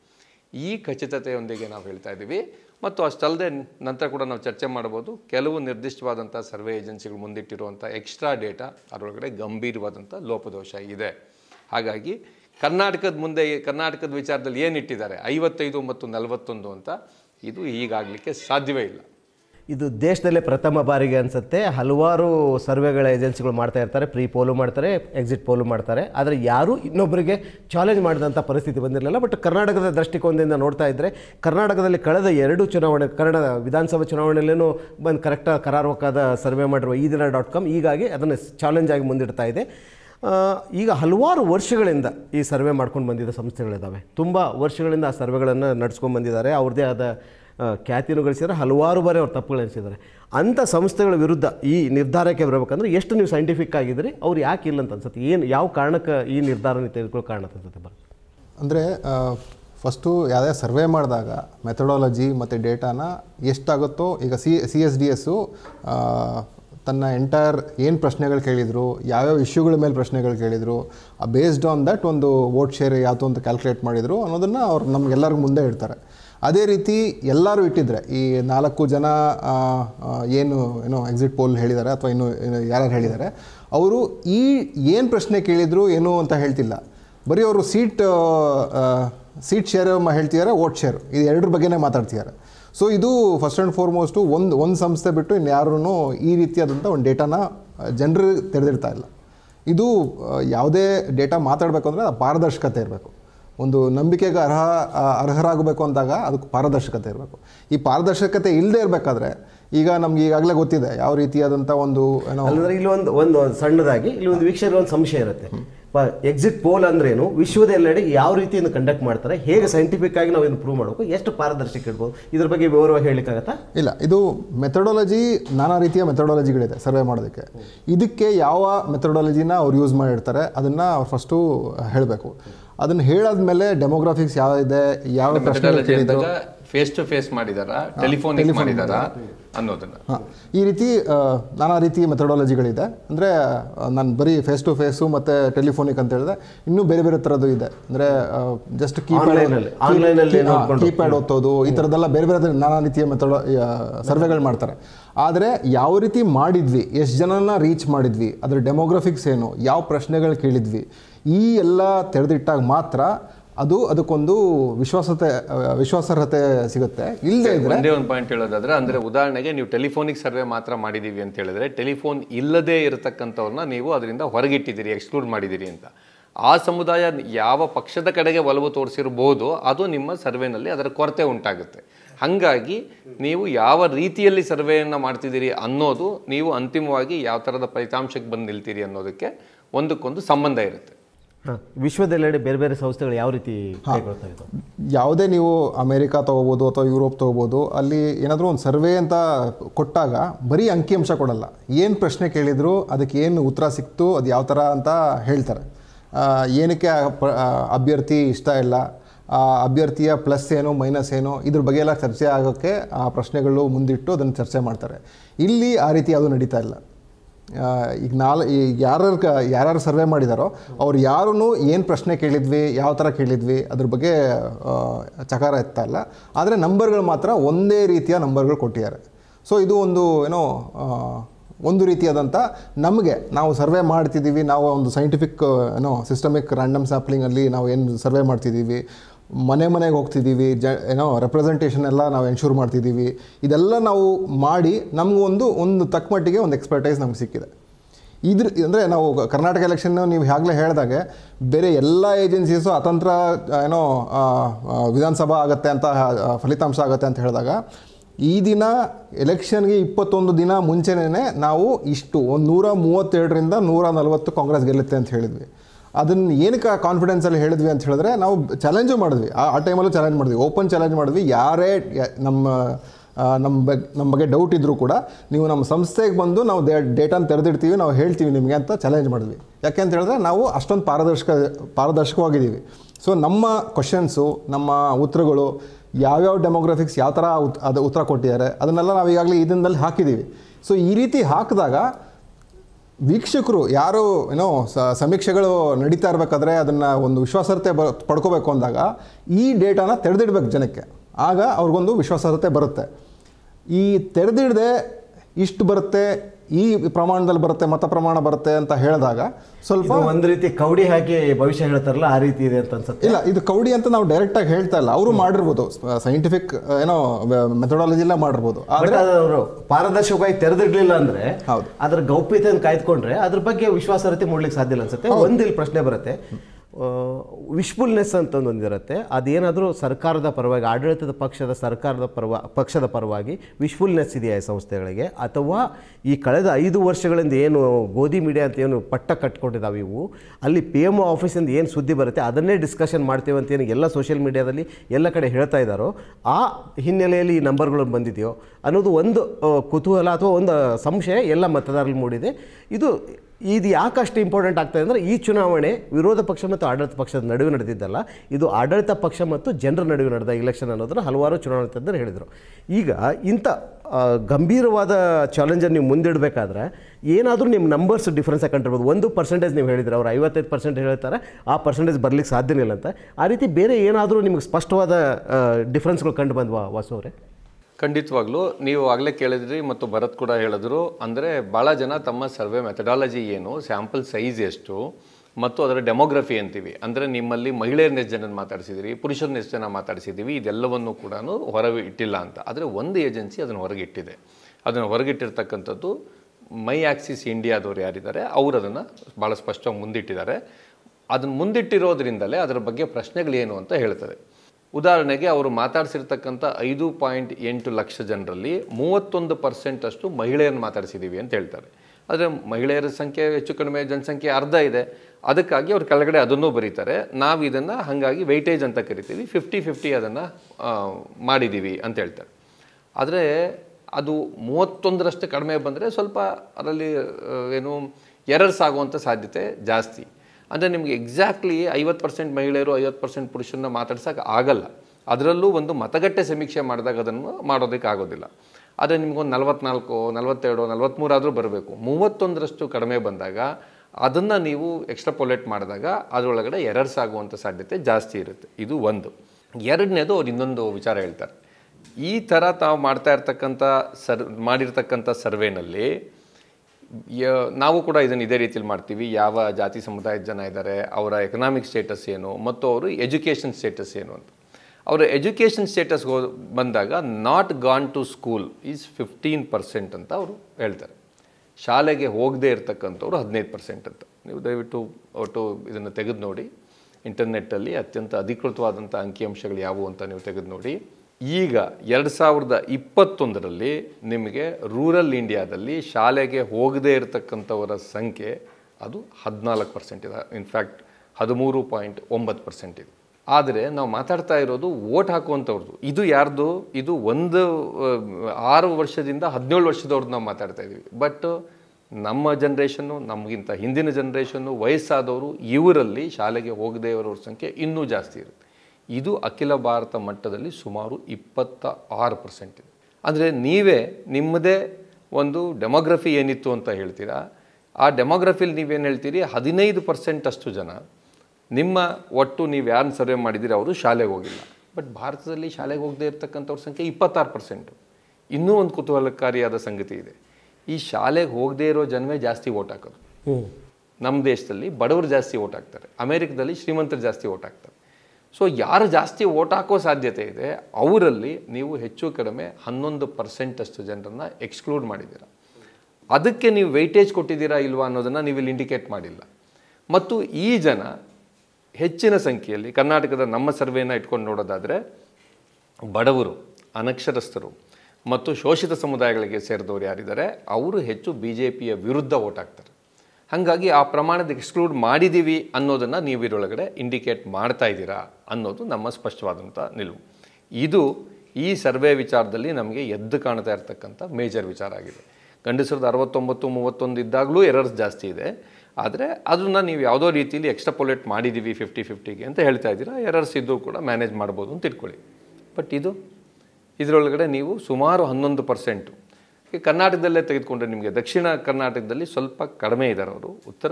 ಈ ಖಚಿತತೆಯೊಂದಿಗೆ ನಾವು ಹೇಳ್ತಾ ಇದ್ದೀವಿ ಮತ್ತು ಅಷ್ಟಲ್ಲದೆ ನಂತರ ಕೂಡ ನಾವು ಚರ್ಚೆ ಮಾಡ್ಬೋದು ಕೆಲವು ನಿರ್ದಿಷ್ಟವಾದಂಥ ಸರ್ವೆ ಏಜೆನ್ಸಿಗಳು ಮುಂದಿಟ್ಟಿರುವಂಥ ಎಕ್ಸ್ಟ್ರಾ ಡೇಟಾ ಅದರೊಳಗಡೆ ಗಂಭೀರವಾದಂಥ ಲೋಪದೋಷ ಇದೆ ಹಾಗಾಗಿ ಕರ್ನಾಟಕದ ಮುಂದೆ ಕರ್ನಾಟಕದ ವಿಚಾರದಲ್ಲಿ ಏನಿಟ್ಟಿದ್ದಾರೆ ಐವತ್ತೈದು ಮತ್ತು ನಲವತ್ತೊಂದು ಅಂತ ಇದು ಈಗಾಗಲಿಕ್ಕೆ ಸಾಧ್ಯವೇ ಇಲ್ಲ ಇದು ದೇಶದಲ್ಲೇ ಪ್ರಥಮ ಬಾರಿಗೆ ಅನಿಸುತ್ತೆ ಹಲವಾರು ಸರ್ವೆಗಳ ಏಜೆನ್ಸಿಗಳು ಮಾಡ್ತಾ ಇರ್ತಾರೆ ಪ್ರೀ ಪೋಲು ಮಾಡ್ತಾರೆ ಎಕ್ಸಿಟ್ ಪೋಲು ಮಾಡ್ತಾರೆ ಆದರೆ ಯಾರೂ ಇನ್ನೊಬ್ಬರಿಗೆ ಚಾಲೆಂಜ್ ಮಾಡಿದಂಥ ಪರಿಸ್ಥಿತಿ ಬಂದಿರಲಿಲ್ಲ ಬಟ್ ಕರ್ನಾಟಕದ ದೃಷ್ಟಿಕೋನದಿಂದ ನೋಡ್ತಾ ಇದ್ದರೆ ಕರ್ನಾಟಕದಲ್ಲಿ ಕಳೆದ ಎರಡು ಚುನಾವಣೆ ಕನ್ನಡ ವಿಧಾನಸಭಾ ಚುನಾವಣೆಯಲ್ಲೂ ಬಂದು ಕರೆಕ್ಟಾಗಿ ಕರಾರುವಕ್ಕಾದ ಸರ್ವೆ ಮಾಡಿರುವ ಈ ದಿನ ಡಾಟ್ ಕಾಮ್ ಹೀಗಾಗಿ ಅದನ್ನು ಚಾಲೆಂಜ್ ಆಗಿ ಮುಂದಿಡ್ತಾ ಇದೆ ಈಗ ಹಲವಾರು ವರ್ಷಗಳಿಂದ ಈ ಸರ್ವೆ ಮಾಡ್ಕೊಂಡು ಬಂದಿದ್ದ ಸಂಸ್ಥೆಗಳಿದ್ದಾವೆ ತುಂಬ ವರ್ಷಗಳಿಂದ ಆ ಸರ್ವೆಗಳನ್ನು ನಡೆಸ್ಕೊಂಡು ಬಂದಿದ್ದಾರೆ ಅವ್ರದ್ದೇ ಆದ ಖ್ಯಾತಿಯನ್ನು ಗಳಿಸಿದ್ದಾರೆ ಹಲವಾರು ಬಾರಿ ಅವ್ರು ತಪ್ಪುಗಳು ಎನಿಸಿದ್ದಾರೆ ಅಂಥ ಸಂಸ್ಥೆಗಳ ವಿರುದ್ಧ ಈ ನಿರ್ಧಾರಕ್ಕೆ ಬರಬೇಕಂದ್ರೆ ಎಷ್ಟು ನೀವು ಸೈಂಟಿಫಿಕ್ ಆಗಿದ್ರಿ ಅವ್ರು ಯಾಕೆ ಇಲ್ಲ ಅಂತ ಅನ್ಸುತ್ತೆ ಏನು ಯಾವ ಕಾರಣಕ್ಕೆ ಈ ನಿರ್ಧಾರನ ತೆಗೆದುಕೊಳ್ಳೋ ಕಾರಣ ಅನ್ಸುತ್ತೆ ಅಂದರೆ ಫಸ್ಟು ಯಾವುದೇ ಸರ್ವೆ ಮಾಡಿದಾಗ ಮೆಥಡಾಲಜಿ ಮತ್ತು ಡೇಟಾನ ಎಷ್ಟಾಗುತ್ತೋ ಈಗ C C S D S ತನ್ನ ಎಂಟೈರ್ ಏನು ಪ್ರಶ್ನೆಗಳು ಕೇಳಿದರು ಯಾವ್ಯಾವ ಇಶ್ಯೂಗಳ ಮೇಲೆ ಪ್ರಶ್ನೆಗಳು ಕೇಳಿದರು ಬೇಸ್ಡ್ ಆನ್ ದಟ್ ಒಂದು ವೋಟ್ ಶೇರ್ ಯಾವುದು ಅಂತ ಕ್ಯಾಲ್ಕುಲೇಟ್ ಮಾಡಿದರು ಅನ್ನೋದನ್ನು ಅವ್ರು ನಮ್ಗೆಲ್ಲರಿಗೂ ಮುಂದೆ ಇಡ್ತಾರೆ ಅದೇ ರೀತಿ ಎಲ್ಲರೂ ಇಟ್ಟಿದ್ರೆ ಈ ನಾಲ್ಕು ಜನ ಏನು ಏನೋ ಎಕ್ಸಿಟ್ ಪೋಲ್ ಹೇಳಿದ್ದಾರೆ ಅಥವಾ ಇನ್ನು ಯಾರು ಹೇಳಿದ್ದಾರೆ ಅವರು ಈ ಏನು ಪ್ರಶ್ನೆ ಕೇಳಿದ್ರು ಏನು ಅಂತ ಹೇಳ್ತಿಲ್ಲ ಬರೀ ಅವರು ಸೀಟ್ ಸೀಟ್ ಶೇರ್ ಹೇಳ್ತಿದ್ದಾರೆ ಓಟ್ ಶೇರ್ ಇದು ಎರಡರ ಬಗ್ಗೆನೇ ಮಾತಾಡ್ತಿದ್ದಾರೆ ಸೊ ಇದು ಫಸ್ಟ್ ಆ್ಯಂಡ್ ಫಾರ್ಮೋಸ್ಟು ಒಂದು ಒಂದು ಸಂಸ್ಥೆ ಬಿಟ್ಟು ಇನ್ಯಾರೂ ಈ ರೀತಿಯಾದಂಥ ಒಂದು ಡೇಟಾನ ಜನರು ತೆರೆದಿರ್ತಾ ಇಲ್ಲ ಇದು ಯಾವುದೇ ಡೇಟಾ ಮಾತಾಡಬೇಕು ಅಂದರೆ ಪಾರದರ್ಶಕತೆ ಇರಬೇಕು ಒಂದು ನಂಬಿಕೆಗೆ ಅರ್ಹ ಅರ್ಹರಾಗಬೇಕು ಅಂದಾಗ ಅದಕ್ಕೆ ಪಾರದರ್ಶಕತೆ ಇರಬೇಕು ಈ ಪಾರದರ್ಶಕತೆ ಇಲ್ಲದೆ ಇರಬೇಕಾದ್ರೆ ಈಗ ನಮ್ಗೆ ಈಗಾಗಲೇ ಗೊತ್ತಿದೆ ಯಾವ ರೀತಿಯಾದಂಥ ಒಂದು ಅಂದರೆ ಇಲ್ಲಿ ಒಂದು ಒಂದು ಸಣ್ಣದಾಗಿ ಇಲ್ಲಿ ಒಂದು ವೀಕ್ಷಕರ ಒಂದು ಸಂಶಯ ಇರುತ್ತೆ ಎಕ್ಸಿಟ್ ಪೋಲ್ ಅಂದ್ರೇನು ವಿಶ್ವದ ಎಲ್ಲೆಡೆ ಯಾವ ರೀತಿಯಿಂದ ಕಂಡಕ್ಟ್ ಮಾಡ್ತಾರೆ ಹೇಗೆ ಸೈಂಟಿಫಿಕ್ ಆಗಿ ನಾವು ಇದನ್ನು ಪ್ರೂವ್ ಮಾಡಬೇಕು ಎಷ್ಟು ಪಾರದರ್ಶಕ ಇರ್ಬೋದು ಇದ್ರ ಬಗ್ಗೆ ವಿವರವಾಗಿ ಹೇಳಲಿಕ್ಕಾಗತ್ತಾ ಇಲ್ಲ ಇದು ಮೆಥಡಾಲಜಿ ನಾನಾ ರೀತಿಯ ಮೆಥಡಾಲಜಿಗಳಿದೆ ಸರ್ವೆ ಮಾಡೋದಕ್ಕೆ ಇದಕ್ಕೆ ಯಾವ ಮೆಥಡಾಲಜಿನ ಅವ್ರು ಯೂಸ್ ಮಾಡಿರ್ತಾರೆ ಅದನ್ನು ಅವ್ರು ಫಸ್ಟು ಹೇಳಬೇಕು ಅದನ್ನ ಹೇಳಾದ್ಮೇಲೆ ಡೆಮೋಗ್ರಾಫಿಕ್ಸ್ ಯಾವ ಇದೆ ಯಾವ ಪ್ರಶ್ನೆ ಫೇಸ್ ಟು ಫೇಸ್ ಅನ್ನೋದನ್ನ ಈ ರೀತಿ ನಾನಾ ರೀತಿ ಮೆಥಡಾಲಜಿಗಳಿದೆ ಅಂದ್ರೆ ನಾನು ಬರೀ ಫೇಸ್ ಟು ಫೇಸ್ ಮತ್ತೆ ಟೆಲಿಫೋನಿಕ್ ಅಂತ ಹೇಳಿದೆ ಇನ್ನೂ ಬೇರೆ ಬೇರೆ ತರದ್ದು ಇದೆ ಅಂದ್ರೆ ಜಸ್ಟ್ ಕೀಪ್ಯಾಡ್ ಕೀಪ್ಯಾಡ್ ಒತ್ತೋದು ಈ ತರದೆಲ್ಲ ಬೇರೆ ಬೇರೆ ನಾನಾ ರೀತಿಯ ಮೆಥಡ ಸರ್ವೆಗಳು ಮಾಡ್ತಾರೆ ಆದರೆ ಯಾವ ರೀತಿ ಮಾಡಿದ್ವಿ ಎಷ್ಟು ಜನನ ರೀಚ್ ಮಾಡಿದ್ವಿ ಅದರ ಡೆಮೋಗ್ರಫಿಕ್ಸ್ ಏನು ಯಾವ ಪ್ರಶ್ನೆಗಳು ಕೇಳಿದ್ವಿ ಈ ಎಲ್ಲ ತೆರೆದಿಟ್ಟಾಗ ಮಾತ್ರ ಅದು ಅದಕ್ಕೊಂದು ವಿಶ್ವಾಸತೆ ವಿಶ್ವಾಸಾರ್ಹತೆ ಸಿಗುತ್ತೆ ಇಲ್ಲದೆ ಇದ್ರೆ ಒಂದೇ ಒಂದು ಪಾಯಿಂಟ್ ಹೇಳೋದಾದ್ರೆ ಅಂದರೆ ಉದಾಹರಣೆಗೆ ನೀವು ಟೆಲಿಫೋನಿಗೆ ಸರ್ವೆ ಮಾತ್ರ ಮಾಡಿದ್ದೀವಿ ಅಂತ ಹೇಳಿದ್ರೆ ಟೆಲಿಫೋನ್ ಇಲ್ಲದೇ ಇರತಕ್ಕಂಥವ್ರನ್ನ ನೀವು ಅದರಿಂದ ಹೊರಗಿಟ್ಟಿದ್ದೀರಿ ಎಕ್ಸ್ಕ್ಲೂಡ್ ಮಾಡಿದ್ದೀರಿ ಅಂತ ಆ ಸಮುದಾಯ ಯಾವ ಪಕ್ಷದ ಕಡೆಗೆ ಒಲವು ತೋರಿಸಿರ್ಬೋದು ಅದು ನಿಮ್ಮ ಸರ್ವೆನಲ್ಲಿ ಅದರ ಕೊರತೆ ಉಂಟಾಗುತ್ತೆ ಹಾಗಾಗಿ ನೀವು ಯಾವ ರೀತಿಯಲ್ಲಿ ಸರ್ವೆಯನ್ನು ಮಾಡ್ತಿದ್ದೀರಿ ಅನ್ನೋದು ನೀವು ಅಂತಿಮವಾಗಿ ಯಾವ ಥರದ ಫಲಿತಾಂಶಕ್ಕೆ ಬಂದು ನಿಲ್ತೀರಿ ಅನ್ನೋದಕ್ಕೆ ಒಂದಕ್ಕೊಂದು ಸಂಬಂಧ ಇರುತ್ತೆ ವಿಶ್ವದೆಲ್ಲೆಡೆ ಬೇರೆ ಬೇರೆ ಸಂಸ್ಥೆಗಳು ಯಾವ ರೀತಿ ಯಾವುದೇ ನೀವು ಅಮೇರಿಕಾ ತಗೋಬೋದು ಅಥವಾ ಯುರೋಪ್ ತಗೋಬೋದು ಅಲ್ಲಿ ಏನಾದರೂ ಒಂದು ಸರ್ವೆ ಅಂತ ಕೊಟ್ಟಾಗ ಬರೀ ಅಂಕಿಅಂಶ ಕೊಡಲ್ಲ ಏನು ಪ್ರಶ್ನೆ ಕೇಳಿದ್ರು ಅದಕ್ಕೆ ಏನು ಉತ್ತರ ಸಿಕ್ತು ಅದು ಯಾವ ಥರ ಅಂತ ಹೇಳ್ತಾರೆ ಏನಕ್ಕೆ ಅಭ್ಯರ್ಥಿ ಇಷ್ಟ ಇಲ್ಲ ಅಭ್ಯರ್ಥಿಯ ಪ್ಲಸ್ ಏನು ಮೈನಸ್ ಏನು ಇದ್ರ ಬಗ್ಗೆ ಎಲ್ಲ ಚರ್ಚೆ ಆಗೋಕ್ಕೆ ಆ ಪ್ರಶ್ನೆಗಳು ಮುಂದಿಟ್ಟು ಅದನ್ನು ಚರ್ಚೆ ಮಾಡ್ತಾರೆ ಇಲ್ಲಿ ಆ ರೀತಿ ಅದು ನಡೀತಾ ಇಲ್ಲ ಈಗ ನಾಲ್ ಈಗ ಯಾರು ಯಾರ್ಯಾರು ಸರ್ವೆ ಮಾಡಿದಾರೋ ಅವ್ರು ಯಾರೂ ಏನು ಪ್ರಶ್ನೆ ಕೇಳಿದ್ವಿ ಯಾವ ಥರ ಕೇಳಿದ್ವಿ ಅದ್ರ ಬಗ್ಗೆ ಚಕಾರ ಎತ್ತಾ ಇಲ್ಲ ಆದರೆ ನಂಬರ್ಗಳು ಮಾತ್ರ ಒಂದೇ ರೀತಿಯ ನಂಬರ್ಗಳು ಕೊಟ್ಟಿದ್ದಾರೆ ಸೊ ಇದು ಒಂದು ಏನೋ ಒಂದು ರೀತಿಯಾದಂಥ ನಮಗೆ ನಾವು ಸರ್ವೆ ಮಾಡ್ತಿದ್ದೀವಿ ನಾವು ಒಂದು ಸೈಂಟಿಫಿಕ್ ಏನೋ ಸಿಸ್ಟಮಿಕ್ ರ್ಯಾಂಡಮ್ ಸ್ಯಾಪ್ಲಿಂಗಲ್ಲಿ ನಾವು ಏನು ಸರ್ವೆ ಮಾಡ್ತಿದ್ದೀವಿ ಮನೆ ಮನೆಗೆ ಹೋಗ್ತಿದ್ದೀವಿ ಜ ಏನೋ ರೆಪ್ರೆಸೆಂಟೇಷನ್ ಎಲ್ಲ ನಾವು ಎನ್ಶೂರ್ ಮಾಡ್ತಿದ್ದೀವಿ ಇದೆಲ್ಲ ನಾವು ಮಾಡಿ ನಮಗೊಂದು ಒಂದು ತಕ್ಕಮಟ್ಟಿಗೆ ಒಂದು ಎಕ್ಸ್ಪರ್ಟೈಸ್ ನಮ್ಗೆ ಸಿಕ್ಕಿದೆ ಇದ್ರ ಅಂದರೆ ನಾವು ಕರ್ನಾಟಕ ಎಲೆಕ್ಷನ್ ನೀವು ಆಗಲೇ ಹೇಳಿದಾಗೆ ಬೇರೆ ಎಲ್ಲ ಏಜೆನ್ಸೀಸು ಅತಂತ್ರ ಏನೋ ವಿಧಾನಸಭಾ ಆಗುತ್ತೆ ಅಂತ ಫಲಿತಾಂಶ ಆಗುತ್ತೆ ಅಂತ ಹೇಳಿದಾಗ ಈ ದಿನ ಎಲೆಕ್ಷನ್ಗೆ ಇಪ್ಪತ್ತೊಂದು ದಿನ ಮುಂಚೆನೇ ನಾವು ಇಷ್ಟು ಒಂದು ನೂರ ಮೂವತ್ತೆರಡರಿಂದ ನೂರ ನಲವತ್ತು ಕಾಂಗ್ರೆಸ್ ಗೆಲ್ಲುತ್ತೆ ಅಂತ ಹೇಳಿದ್ವಿ ಅದನ್ನು ಏನಕ್ಕೆ ಕಾನ್ಫಿಡೆನ್ಸಲ್ಲಿ ಹೇಳಿದ್ವಿ ಅಂತ ಹೇಳಿದ್ರೆ ನಾವು ಚಾಲೆಂಜು ಮಾಡಿದ್ವಿ ಆ ಟೈಮಲ್ಲೂ ಚಾಲೆಂಜ್ ಮಾಡಿದ್ವಿ ಓಪನ್ ಚಾಲೆಂಜ್ ಮಾಡಿದ್ವಿ ಯಾರೇ ನಮ್ಮ ನಮ್ಮ ಬಗ್ಗೆ ನಮ್ಮ ಬಗ್ಗೆ ಡೌಟ್ ಇದ್ದರೂ ಕೂಡ ನೀವು ನಮ್ಮ ಸಂಸ್ಥೆಗೆ ಬಂದು ನಾವು ದೇ ಡೇಟಾನ ತೆರೆದಿಡ್ತೀವಿ ನಾವು ಹೇಳ್ತೀವಿ ನಿಮಗೆ ಅಂತ ಚಾಲೆಂಜ್ ಮಾಡಿದ್ವಿ ಯಾಕೆ ಅಂತ ಹೇಳಿದ್ರೆ ನಾವು ಅಷ್ಟೊಂದು ಪಾರದರ್ಶಕ ಪಾರದರ್ಶಕವಾಗಿದ್ದೀವಿ ಸೊ ನಮ್ಮ ಕ್ವಶನ್ಸು ನಮ್ಮ ಉತ್ತರಗಳು ಯಾವ್ಯಾವ ಡೆಮೋಗ್ರಫಿಕ್ಸ್ ಯಾವ ಥರ ಅದು ಉತ್ತರ ಕೊಟ್ಟಿದ್ದಾರೆ ಅದನ್ನೆಲ್ಲ ನಾವು ಈಗಾಗಲೇ ಇದನ್ನಲ್ಲಿ ಹಾಕಿದ್ದೀವಿ ಸೊ ಈ ರೀತಿ ಹಾಕಿದಾಗ ವೀಕ್ಷಕರು ಯಾರು ಏನೋ ಸಮೀಕ್ಷೆಗಳು ನಡೀತಾ ಇರಬೇಕಾದ್ರೆ ಅದನ್ನು ಒಂದು ವಿಶ್ವಾಸಾರ್ಹತೆ ಬ ಪಡ್ಕೋಬೇಕು ಅಂದಾಗ ಈ ಡೇಟಾನ ತೆರೆದಿಡ್ಬೇಕು ಜನಕ್ಕೆ ಆಗ ಅವ್ರಿಗೊಂದು ವಿಶ್ವಾಸಾರ್ಹತೆ ಬರುತ್ತೆ ಈ ತೆರೆದಿಡದೆ ಇಷ್ಟು ಬರುತ್ತೆ ಈ ಪ್ರಮಾಣದಲ್ಲಿ ಬರುತ್ತೆ ಮತ ಪ್ರಮಾಣ ಬರುತ್ತೆ ಅಂತ ಹೇಳಿದಾಗ ಸ್ವಲ್ಪ ಒಂದು ರೀತಿ ಕೌಡಿ ಹಾಕಿ ಭವಿಷ್ಯ ಹೇಳ್ತಾರಲ್ಲ ಆ ರೀತಿ ಇದೆ ಅಂತ ಅನ್ಸುತ್ತೆ ಇಲ್ಲ ಇದು ಕೌಡಿ ಅಂತ ನಾವು ಡೈರೆಕ್ಟ್ ಆಗಿ ಹೇಳ್ತಾ ಇಲ್ಲ ಅವರು ಮಾಡಿರ್ಬೋದು ಸೈಂಟಿಫಿಕ್ ಏನೋ ಮೆಥಡಾಲಜಿ ಎಲ್ಲ ಮಾಡಿರ್ಬೋದು ಆದ್ರೆ ಅವರು ಪಾರದರ್ಶಕವಾಗಿ ತೆರೆದಿರ್ಲಿಲ್ಲ ಅಂದ್ರೆ ಹೌದು ಅದ್ರ ಗೌಪ್ಯತೆಯನ್ನು ಕಾಯ್ದುಕೊಂಡ್ರೆ ಅದ್ರ ಬಗ್ಗೆ ವಿಶ್ವಾಸಾರ್ಹತೆ ಮೂಡ್ಲಿಕ್ಕೆ ಸಾಧ್ಯ ಇಲ್ಲ ಅನ್ಸುತ್ತೆ ಒಂದಿಲ್ಲಿ ಪ್ರಶ್ನೆ ಬರುತ್ತೆ ವಿಶ್ಫುಲ್ನೆಸ್ ಅಂತ ಒಂದಿರುತ್ತೆ ಅದೇನಾದರೂ ಸರ್ಕಾರದ ಪರವಾಗಿ ಆಡಳಿತದ ಪಕ್ಷದ ಸರ್ಕಾರದ ಪರವ ಪಕ್ಷದ ಪರವಾಗಿ ವಿಶ್ಫುಲ್ನೆಸ್ ಇದೆಯಾ ಈ ಸಂಸ್ಥೆಗಳಿಗೆ ಅಥವಾ ಈ ಕಳೆದ ಐದು ವರ್ಷಗಳಿಂದ ಏನು ಗೋಧಿ ಮೀಡಿಯಾ ಅಂತ ಏನು ಪಟ್ಟ ಕಟ್ಕೊಂಡಿದ್ದಾವೆ ಇವು ಅಲ್ಲಿ ಪಿ ಎಮ್ ಒ ಆಫೀಸಿಂದ ಏನು ಸುದ್ದಿ ಬರುತ್ತೆ ಅದನ್ನೇ ಡಿಸ್ಕಷನ್ ಮಾಡ್ತೇವೆ ಅಂತ ಏನು ಎಲ್ಲ ಸೋಷಿಯಲ್ ಮೀಡಿಯಾದಲ್ಲಿ ಎಲ್ಲ ಕಡೆ ಹೇಳ್ತಾ ಇದ್ದಾರೋ ಆ ಹಿನ್ನೆಲೆಯಲ್ಲಿ ಈ ನಂಬರ್ಗಳು ಬಂದಿದೆಯೋ ಅನ್ನೋದು ಒಂದು ಕುತೂಹಲ ಅಥವಾ ಒಂದು ಸಂಶಯ ಎಲ್ಲ ಮತದಾರರಲ್ಲಿ ಮೂಡಿದೆ ಇದು ಇದು ಯಾಕಷ್ಟು ಇಂಪಾರ್ಟೆಂಟ್ ಆಗ್ತದೆ ಅಂದರೆ ಈ ಚುನಾವಣೆ ವಿರೋಧ ಪಕ್ಷ ಮತ್ತು ಆಡಳಿತ ಪಕ್ಷದ ನಡುವೆ ನಡೆದಿದ್ದಲ್ಲ ಇದು ಆಡಳಿತ ಪಕ್ಷ ಮತ್ತು ಜನರ ನಡುವೆ ನಡೆದ ಇಲೆಕ್ಷನ್ ಅನ್ನೋದನ್ನು ಹಲವಾರು ಚುನಾವಣೆ ತಜ್ಞರು ಹೇಳಿದರು ಈಗ ಇಂಥ ಗಂಭೀರವಾದ ಚಾಲೆಂಜನ್ನು ನೀವು ಮುಂದಿಡಬೇಕಾದ್ರೆ ಏನಾದರೂ ನಿಮ್ಮ ನಂಬರ್ಸ್ ಆಗಿ ಕಂಡಿರ್ಬೋದು ಒಂದು ಪರ್ಸೆಂಟೇಜ್ ನೀವು ಹೇಳಿದ್ರೆ ಅವ್ರು ಐವತ್ತೈದು ಪರ್ಸೆಂಟ್ ಹೇಳ್ತಾರೆ ಆ ಪರ್ಸೆಂಟೇಜ್ ಬರಲಿಕ್ಕೆ ಸಾಧ್ಯನೇ ಇಲ್ಲ ಅಂತ ಆ ರೀತಿ ಬೇರೆ ಏನಾದರೂ ನಿಮಗೆ ಸ್ಪಷ್ಟವಾದ ಡಿಫ್ರೆನ್ಸ್ಗಳು ಕಂಡು ಬಂದ್ವಾ ವಾಸು ಅವರೇ ಖಂಡಿತವಾಗ್ಲೂ ನೀವು ಆಗಲೇ ಕೇಳಿದ್ರಿ ಮತ್ತು ಭರತ್ ಕೂಡ ಹೇಳಿದ್ರು ಅಂದರೆ ಭಾಳ ಜನ ತಮ್ಮ ಸರ್ವೆ ಮೆಥಡಾಲಜಿ ಏನು ಸ್ಯಾಂಪಲ್ ಸೈಜ್ ಎಷ್ಟು ಮತ್ತು ಅದರ ಡೆಮೋಗ್ರಫಿ ಅಂತೀವಿ ಅಂದರೆ ನಿಮ್ಮಲ್ಲಿ ಮಹಿಳೆಯರನ್ನ ಎಷ್ಟು ಜನ ಮಾತಾಡಿಸಿದಿರಿ ಪುರುಷರನ್ನ ಜನ ಮಾತಾಡಿಸಿದ್ದೀವಿ ಇದೆಲ್ಲವನ್ನು ಕೂಡ ಹೊರಗೆ ಇಟ್ಟಿಲ್ಲ ಅಂತ ಆದರೆ ಒಂದು ಏಜೆನ್ಸಿ ಅದನ್ನು ಹೊರಗಿಟ್ಟಿದೆ ಅದನ್ನು ಹೊರಗಿಟ್ಟಿರ್ತಕ್ಕಂಥದ್ದು ಮೈ ಆಕ್ಸಿಸ್ ಇಂಡಿಯಾದವರು ಯಾರಿದ್ದಾರೆ ಅವರು ಅದನ್ನು ಭಾಳ ಸ್ಪಷ್ಟವಾಗಿ ಮುಂದಿಟ್ಟಿದ್ದಾರೆ ಅದನ್ನು ಮುಂದಿಟ್ಟಿರೋದ್ರಿಂದಲೇ ಅದರ ಬಗ್ಗೆ ಪ್ರಶ್ನೆಗಳೇನು ಅಂತ ಹೇಳ್ತದೆ ಉದಾಹರಣೆಗೆ ಅವರು ಮಾತಾಡಿಸಿರ್ತಕ್ಕಂಥ ಐದು ಪಾಯಿಂಟ್ ಎಂಟು ಲಕ್ಷ ಜನರಲ್ಲಿ ಮೂವತ್ತೊಂದು ಪರ್ಸೆಂಟಷ್ಟು ಮಹಿಳೆಯರನ್ನು ಮಾತಾಡಿಸಿದ್ದೀವಿ ಅಂತ ಹೇಳ್ತಾರೆ ಆದರೆ ಮಹಿಳೆಯರ ಸಂಖ್ಯೆ ಹೆಚ್ಚು ಕಡಿಮೆ ಜನಸಂಖ್ಯೆ ಅರ್ಧ ಇದೆ ಅದಕ್ಕಾಗಿ ಅವ್ರ ಕೆಳಗಡೆ ಅದನ್ನೂ ಬರೀತಾರೆ ನಾವು ಇದನ್ನು ಹಾಗಾಗಿ ವೆಯ್ಟೇಜ್ ಅಂತ ಕರಿತೀವಿ ಫಿಫ್ಟಿ ಫಿಫ್ಟಿ ಅದನ್ನು ಮಾಡಿದ್ದೀವಿ ಅಂತ ಹೇಳ್ತಾರೆ ಆದರೆ ಅದು ಮೂವತ್ತೊಂದರಷ್ಟು ಕಡಿಮೆ ಬಂದರೆ ಸ್ವಲ್ಪ ಅದರಲ್ಲಿ ಏನು ಎರರ್ಸ್ ಆಗುವಂಥ ಸಾಧ್ಯತೆ ಜಾಸ್ತಿ ಅಂದರೆ ನಿಮಗೆ ಎಕ್ಸಾಕ್ಟ್ಲಿ ಐವತ್ತು ಪರ್ಸೆಂಟ್ ಮಹಿಳೆಯರು ಐವತ್ತು ಪರ್ಸೆಂಟ್ ಪುರುಷರನ್ನ ಮಾತಾಡ್ಸೋಕೆ ಆಗಲ್ಲ ಅದರಲ್ಲೂ ಒಂದು ಮತಗಟ್ಟೆ ಸಮೀಕ್ಷೆ ಮಾಡಿದಾಗ ಅದನ್ನು ಮಾಡೋದಕ್ಕೆ ಆಗೋದಿಲ್ಲ ಆದರೆ ನಿಮಗೊಂದು ನಲವತ್ನಾಲ್ಕು ನಲವತ್ತೆರಡು ನಲವತ್ತ್ಮೂರಾದರೂ ಬರಬೇಕು ಮೂವತ್ತೊಂದರಷ್ಟು ಕಡಿಮೆ ಬಂದಾಗ ಅದನ್ನು ನೀವು ಎಕ್ಸ್ಟ್ರಾಪೊಲೇಟ್ ಮಾಡಿದಾಗ ಅದರೊಳಗಡೆ ಎರರ್ಸ್ ಆಗುವಂಥ ಸಾಧ್ಯತೆ ಜಾಸ್ತಿ ಇರುತ್ತೆ ಇದು ಒಂದು ಎರಡನೇದು ಅವ್ರು ಇನ್ನೊಂದು ವಿಚಾರ ಹೇಳ್ತಾರೆ ಈ ಥರ ತಾವು ಮಾಡ್ತಾ ಇರ್ತಕ್ಕಂಥ ಸರ್ ಮಾಡಿರ್ತಕ್ಕಂಥ ಸರ್ವೇನಲ್ಲಿ ನಾವು ಕೂಡ ಇದನ್ನು ಇದೇ ರೀತಿಯಲ್ಲಿ ಮಾಡ್ತೀವಿ ಯಾವ ಜಾತಿ ಸಮುದಾಯದ ಜನ ಇದ್ದಾರೆ ಅವರ ಎಕನಾಮಿಕ್ ಸ್ಟೇಟಸ್ ಏನು ಮತ್ತು ಅವರು ಎಜುಕೇಷನ್ ಸ್ಟೇಟಸ್ ಏನು ಅಂತ ಅವರ ಎಜುಕೇಷನ್ ಸ್ಟೇಟಸ್ಗೆ ಹೋ ಬಂದಾಗ not gone to school is fifteen percent ಅಂತ ಅವರು ಹೇಳ್ತಾರೆ ಶಾಲೆಗೆ ಹೋಗದೇ ಇರತಕ್ಕಂಥವ್ರು ಹದಿನೈದು ಪರ್ಸೆಂಟ್ ಅಂತ ನೀವು ದಯವಿಟ್ಟು ಒಟ್ಟು ಇದನ್ನು ತೆಗೆದು ನೋಡಿ ಇಂಟರ್ನೆಟ್ಟಲ್ಲಿ ಅತ್ಯಂತ ಅಧಿಕೃತವಾದಂಥ ಅಂಕಿಅಂಶಗಳು ಯಾವುವು ಅಂತ ನೀವು ತೆಗೆದು ನೋಡಿ ಈಗ ಎರಡು ಸಾವಿರದ ಇಪ್ಪತ್ತೊಂದರಲ್ಲಿ ನಿಮಗೆ ರೂರಲ್ ಇಂಡಿಯಾದಲ್ಲಿ ಶಾಲೆಗೆ ಹೋಗದೇ ಇರತಕ್ಕಂಥವರ ಸಂಖ್ಯೆ ಅದು ಹದಿನಾಲ್ಕು ಪರ್ಸೆಂಟ್ ಇದೆ ಇನ್ಫ್ಯಾಕ್ಟ್ ಹದಿಮೂರು ಪಾಯಿಂಟ್ ಒಂಬತ್ತು ಪರ್ಸೆಂಟ್ ಇದೆ ಆದರೆ ನಾವು ಮಾತಾಡ್ತಾ ಇರೋದು ಓಟ್ ಹಾಕುವಂಥವ್ರದ್ದು ಇದು ಯಾರ್ದು ಇದು ಒಂದು ಆರು ವರ್ಷದಿಂದ ಹದಿನೇಳು ವರ್ಷದವ್ರದ್ದು ನಾವು ಮಾತಾಡ್ತಾ ಇದ್ದೀವಿ ಬಟ್ ನಮ್ಮ ಜನ್ರೇಷನ್ನು ನಮಗಿಂತ ಹಿಂದಿನ ಜನ್ರೇಷನ್ನು ವಯಸ್ಸಾದವರು ಇವರಲ್ಲಿ ಶಾಲೆಗೆ ಹೋಗದೇ ಇರೋರ ಸಂಖ್ಯೆ ಇನ್ನೂ ಜಾಸ್ತಿ ಇರುತ್ತೆ ಇದು ಅಖಿಲ ಭಾರತ ಮಟ್ಟದಲ್ಲಿ ಸುಮಾರು ಇಪ್ಪತ್ತ ಆರು ಪರ್ಸೆಂಟ್ ಇದೆ ಅಂದರೆ ನೀವೇ ನಿಮ್ಮದೇ ಒಂದು ಡೆಮೋಗ್ರಫಿ ಏನಿತ್ತು ಅಂತ ಹೇಳ್ತೀರಾ ಆ ಡೆಮೋಗ್ರಫಿಲಿ ನೀವೇನು ಹೇಳ್ತೀರಿ ಹದಿನೈದು ಪರ್ಸೆಂಟ್ ಅಷ್ಟು ಜನ ನಿಮ್ಮ ಒಟ್ಟು ನೀವು ಯಾರನ್ನ ಸರ್ವೆ ಮಾಡಿದಿರಿ ಅವರು ಶಾಲೆಗೆ ಹೋಗಿಲ್ಲ ಬಟ್ ಭಾರತದಲ್ಲಿ ಶಾಲೆಗೆ ಹೋಗದೇ ಇರತಕ್ಕಂಥವ್ರ ಸಂಖ್ಯೆ ಇಪ್ಪತ್ತಾರು ಪರ್ಸೆಂಟು ಇನ್ನೂ ಒಂದು ಕುತೂಹಲಕಾರಿಯಾದ ಸಂಗತಿ ಇದೆ ಈ ಶಾಲೆಗೆ ಹೋಗದೇ ಇರೋ ಜನವೇ ಜಾಸ್ತಿ ಓಟ್ ಹಾಕೋದು ನಮ್ಮ ದೇಶದಲ್ಲಿ ಬಡವರು ಜಾಸ್ತಿ ಓಟ್ ಹಾಕ್ತಾರೆ ಅಮೇರಿಕದಲ್ಲಿ ಶ್ರೀಮಂತರು ಜಾಸ್ತಿ ಓಟ್ ಹಾಕ್ತಾರೆ ಸೊ ಯಾರು ಜಾಸ್ತಿ ಓಟ್ ಹಾಕೋ ಸಾಧ್ಯತೆ ಇದೆ ಅವರಲ್ಲಿ ನೀವು ಹೆಚ್ಚು ಕಡಿಮೆ ಹನ್ನೊಂದು ಪರ್ಸೆಂಟಷ್ಟು ಜನರನ್ನು ಎಕ್ಸ್ಕ್ಲೂಡ್ ಮಾಡಿದ್ದೀರಾ ಅದಕ್ಕೆ ನೀವು ವೆಯ್ಟೇಜ್ ಕೊಟ್ಟಿದ್ದೀರಾ ಇಲ್ವಾ ಅನ್ನೋದನ್ನು ನೀವು ಇಲ್ಲಿ ಇಂಡಿಕೇಟ್ ಮಾಡಿಲ್ಲ ಮತ್ತು ಈ ಜನ ಹೆಚ್ಚಿನ ಸಂಖ್ಯೆಯಲ್ಲಿ ಕರ್ನಾಟಕದ ನಮ್ಮ ಸರ್ವೆಯನ್ನು ಇಟ್ಕೊಂಡು ನೋಡೋದಾದರೆ ಬಡವರು ಅನಕ್ಷರಸ್ಥರು ಮತ್ತು ಶೋಷಿತ ಸಮುದಾಯಗಳಿಗೆ ಸೇರಿದವರು ಯಾರಿದ್ದಾರೆ ಅವರು ಹೆಚ್ಚು ಬಿ ಜೆ ಪಿಯ ವಿರುದ್ಧ ಓಟ್ ಹಾಕ್ತಾರೆ ಹಾಗಾಗಿ ಆ ಪ್ರಮಾಣದ ಎಕ್ಸ್ಕ್ಲೂಡ್ ಮಾಡಿದ್ದೀವಿ ಅನ್ನೋದನ್ನು ನೀವು ಇದರೊಳಗಡೆ ಇಂಡಿಕೇಟ್ ಮಾಡ್ತಾ ಇದ್ದೀರಾ ಅನ್ನೋದು ನಮ್ಮ ಸ್ಪಷ್ಟವಾದಂಥ ನಿಲುವು ಇದು ಈ ಸರ್ವೆ ವಿಚಾರದಲ್ಲಿ ನಮಗೆ ಎದ್ದು ಕಾಣ್ತಾ ಇರತಕ್ಕಂಥ ಮೇಜರ್ ವಿಚಾರ ಆಗಿದೆ ಗಂಡಸರದ ಅರವತ್ತೊಂಬತ್ತು ಮೂವತ್ತೊಂದು ಇದ್ದಾಗಲೂ ಎರರ್ಸ್ ಜಾಸ್ತಿ ಇದೆ ಆದರೆ ಅದನ್ನು ನೀವು ಯಾವುದೋ ರೀತಿಯಲ್ಲಿ ಎಕ್ಸ್ಟ್ರಾಪೊಲೇಟ್ ಮಾಡಿದ್ದೀವಿ ಫಿಫ್ಟಿ ಫಿಫ್ಟಿಗೆ ಅಂತ ಹೇಳ್ತಾ ಇದ್ದೀರಾ ಎರರ್ಸ್ ಇದ್ದು ಕೂಡ ಮ್ಯಾನೇಜ್ ಮಾಡ್ಬೋದು ಅಂತ ಇಟ್ಕೊಳ್ಳಿ ಬಟ್ ಇದು ಇದರೊಳಗಡೆ ನೀವು ಸುಮಾರು ಹನ್ನೊಂದು ಪರ್ಸೆಂಟು ಕರ್ನಾಟಕದಲ್ಲೇ ತೆಗೆದುಕೊಂಡ್ರೆ ನಿಮಗೆ ದಕ್ಷಿಣ ಕರ್ನಾಟಕದಲ್ಲಿ ಸ್ವಲ್ಪ ಕಡಿಮೆ ಇದ್ದಾರೆ ಅವರು ಉತ್ತರ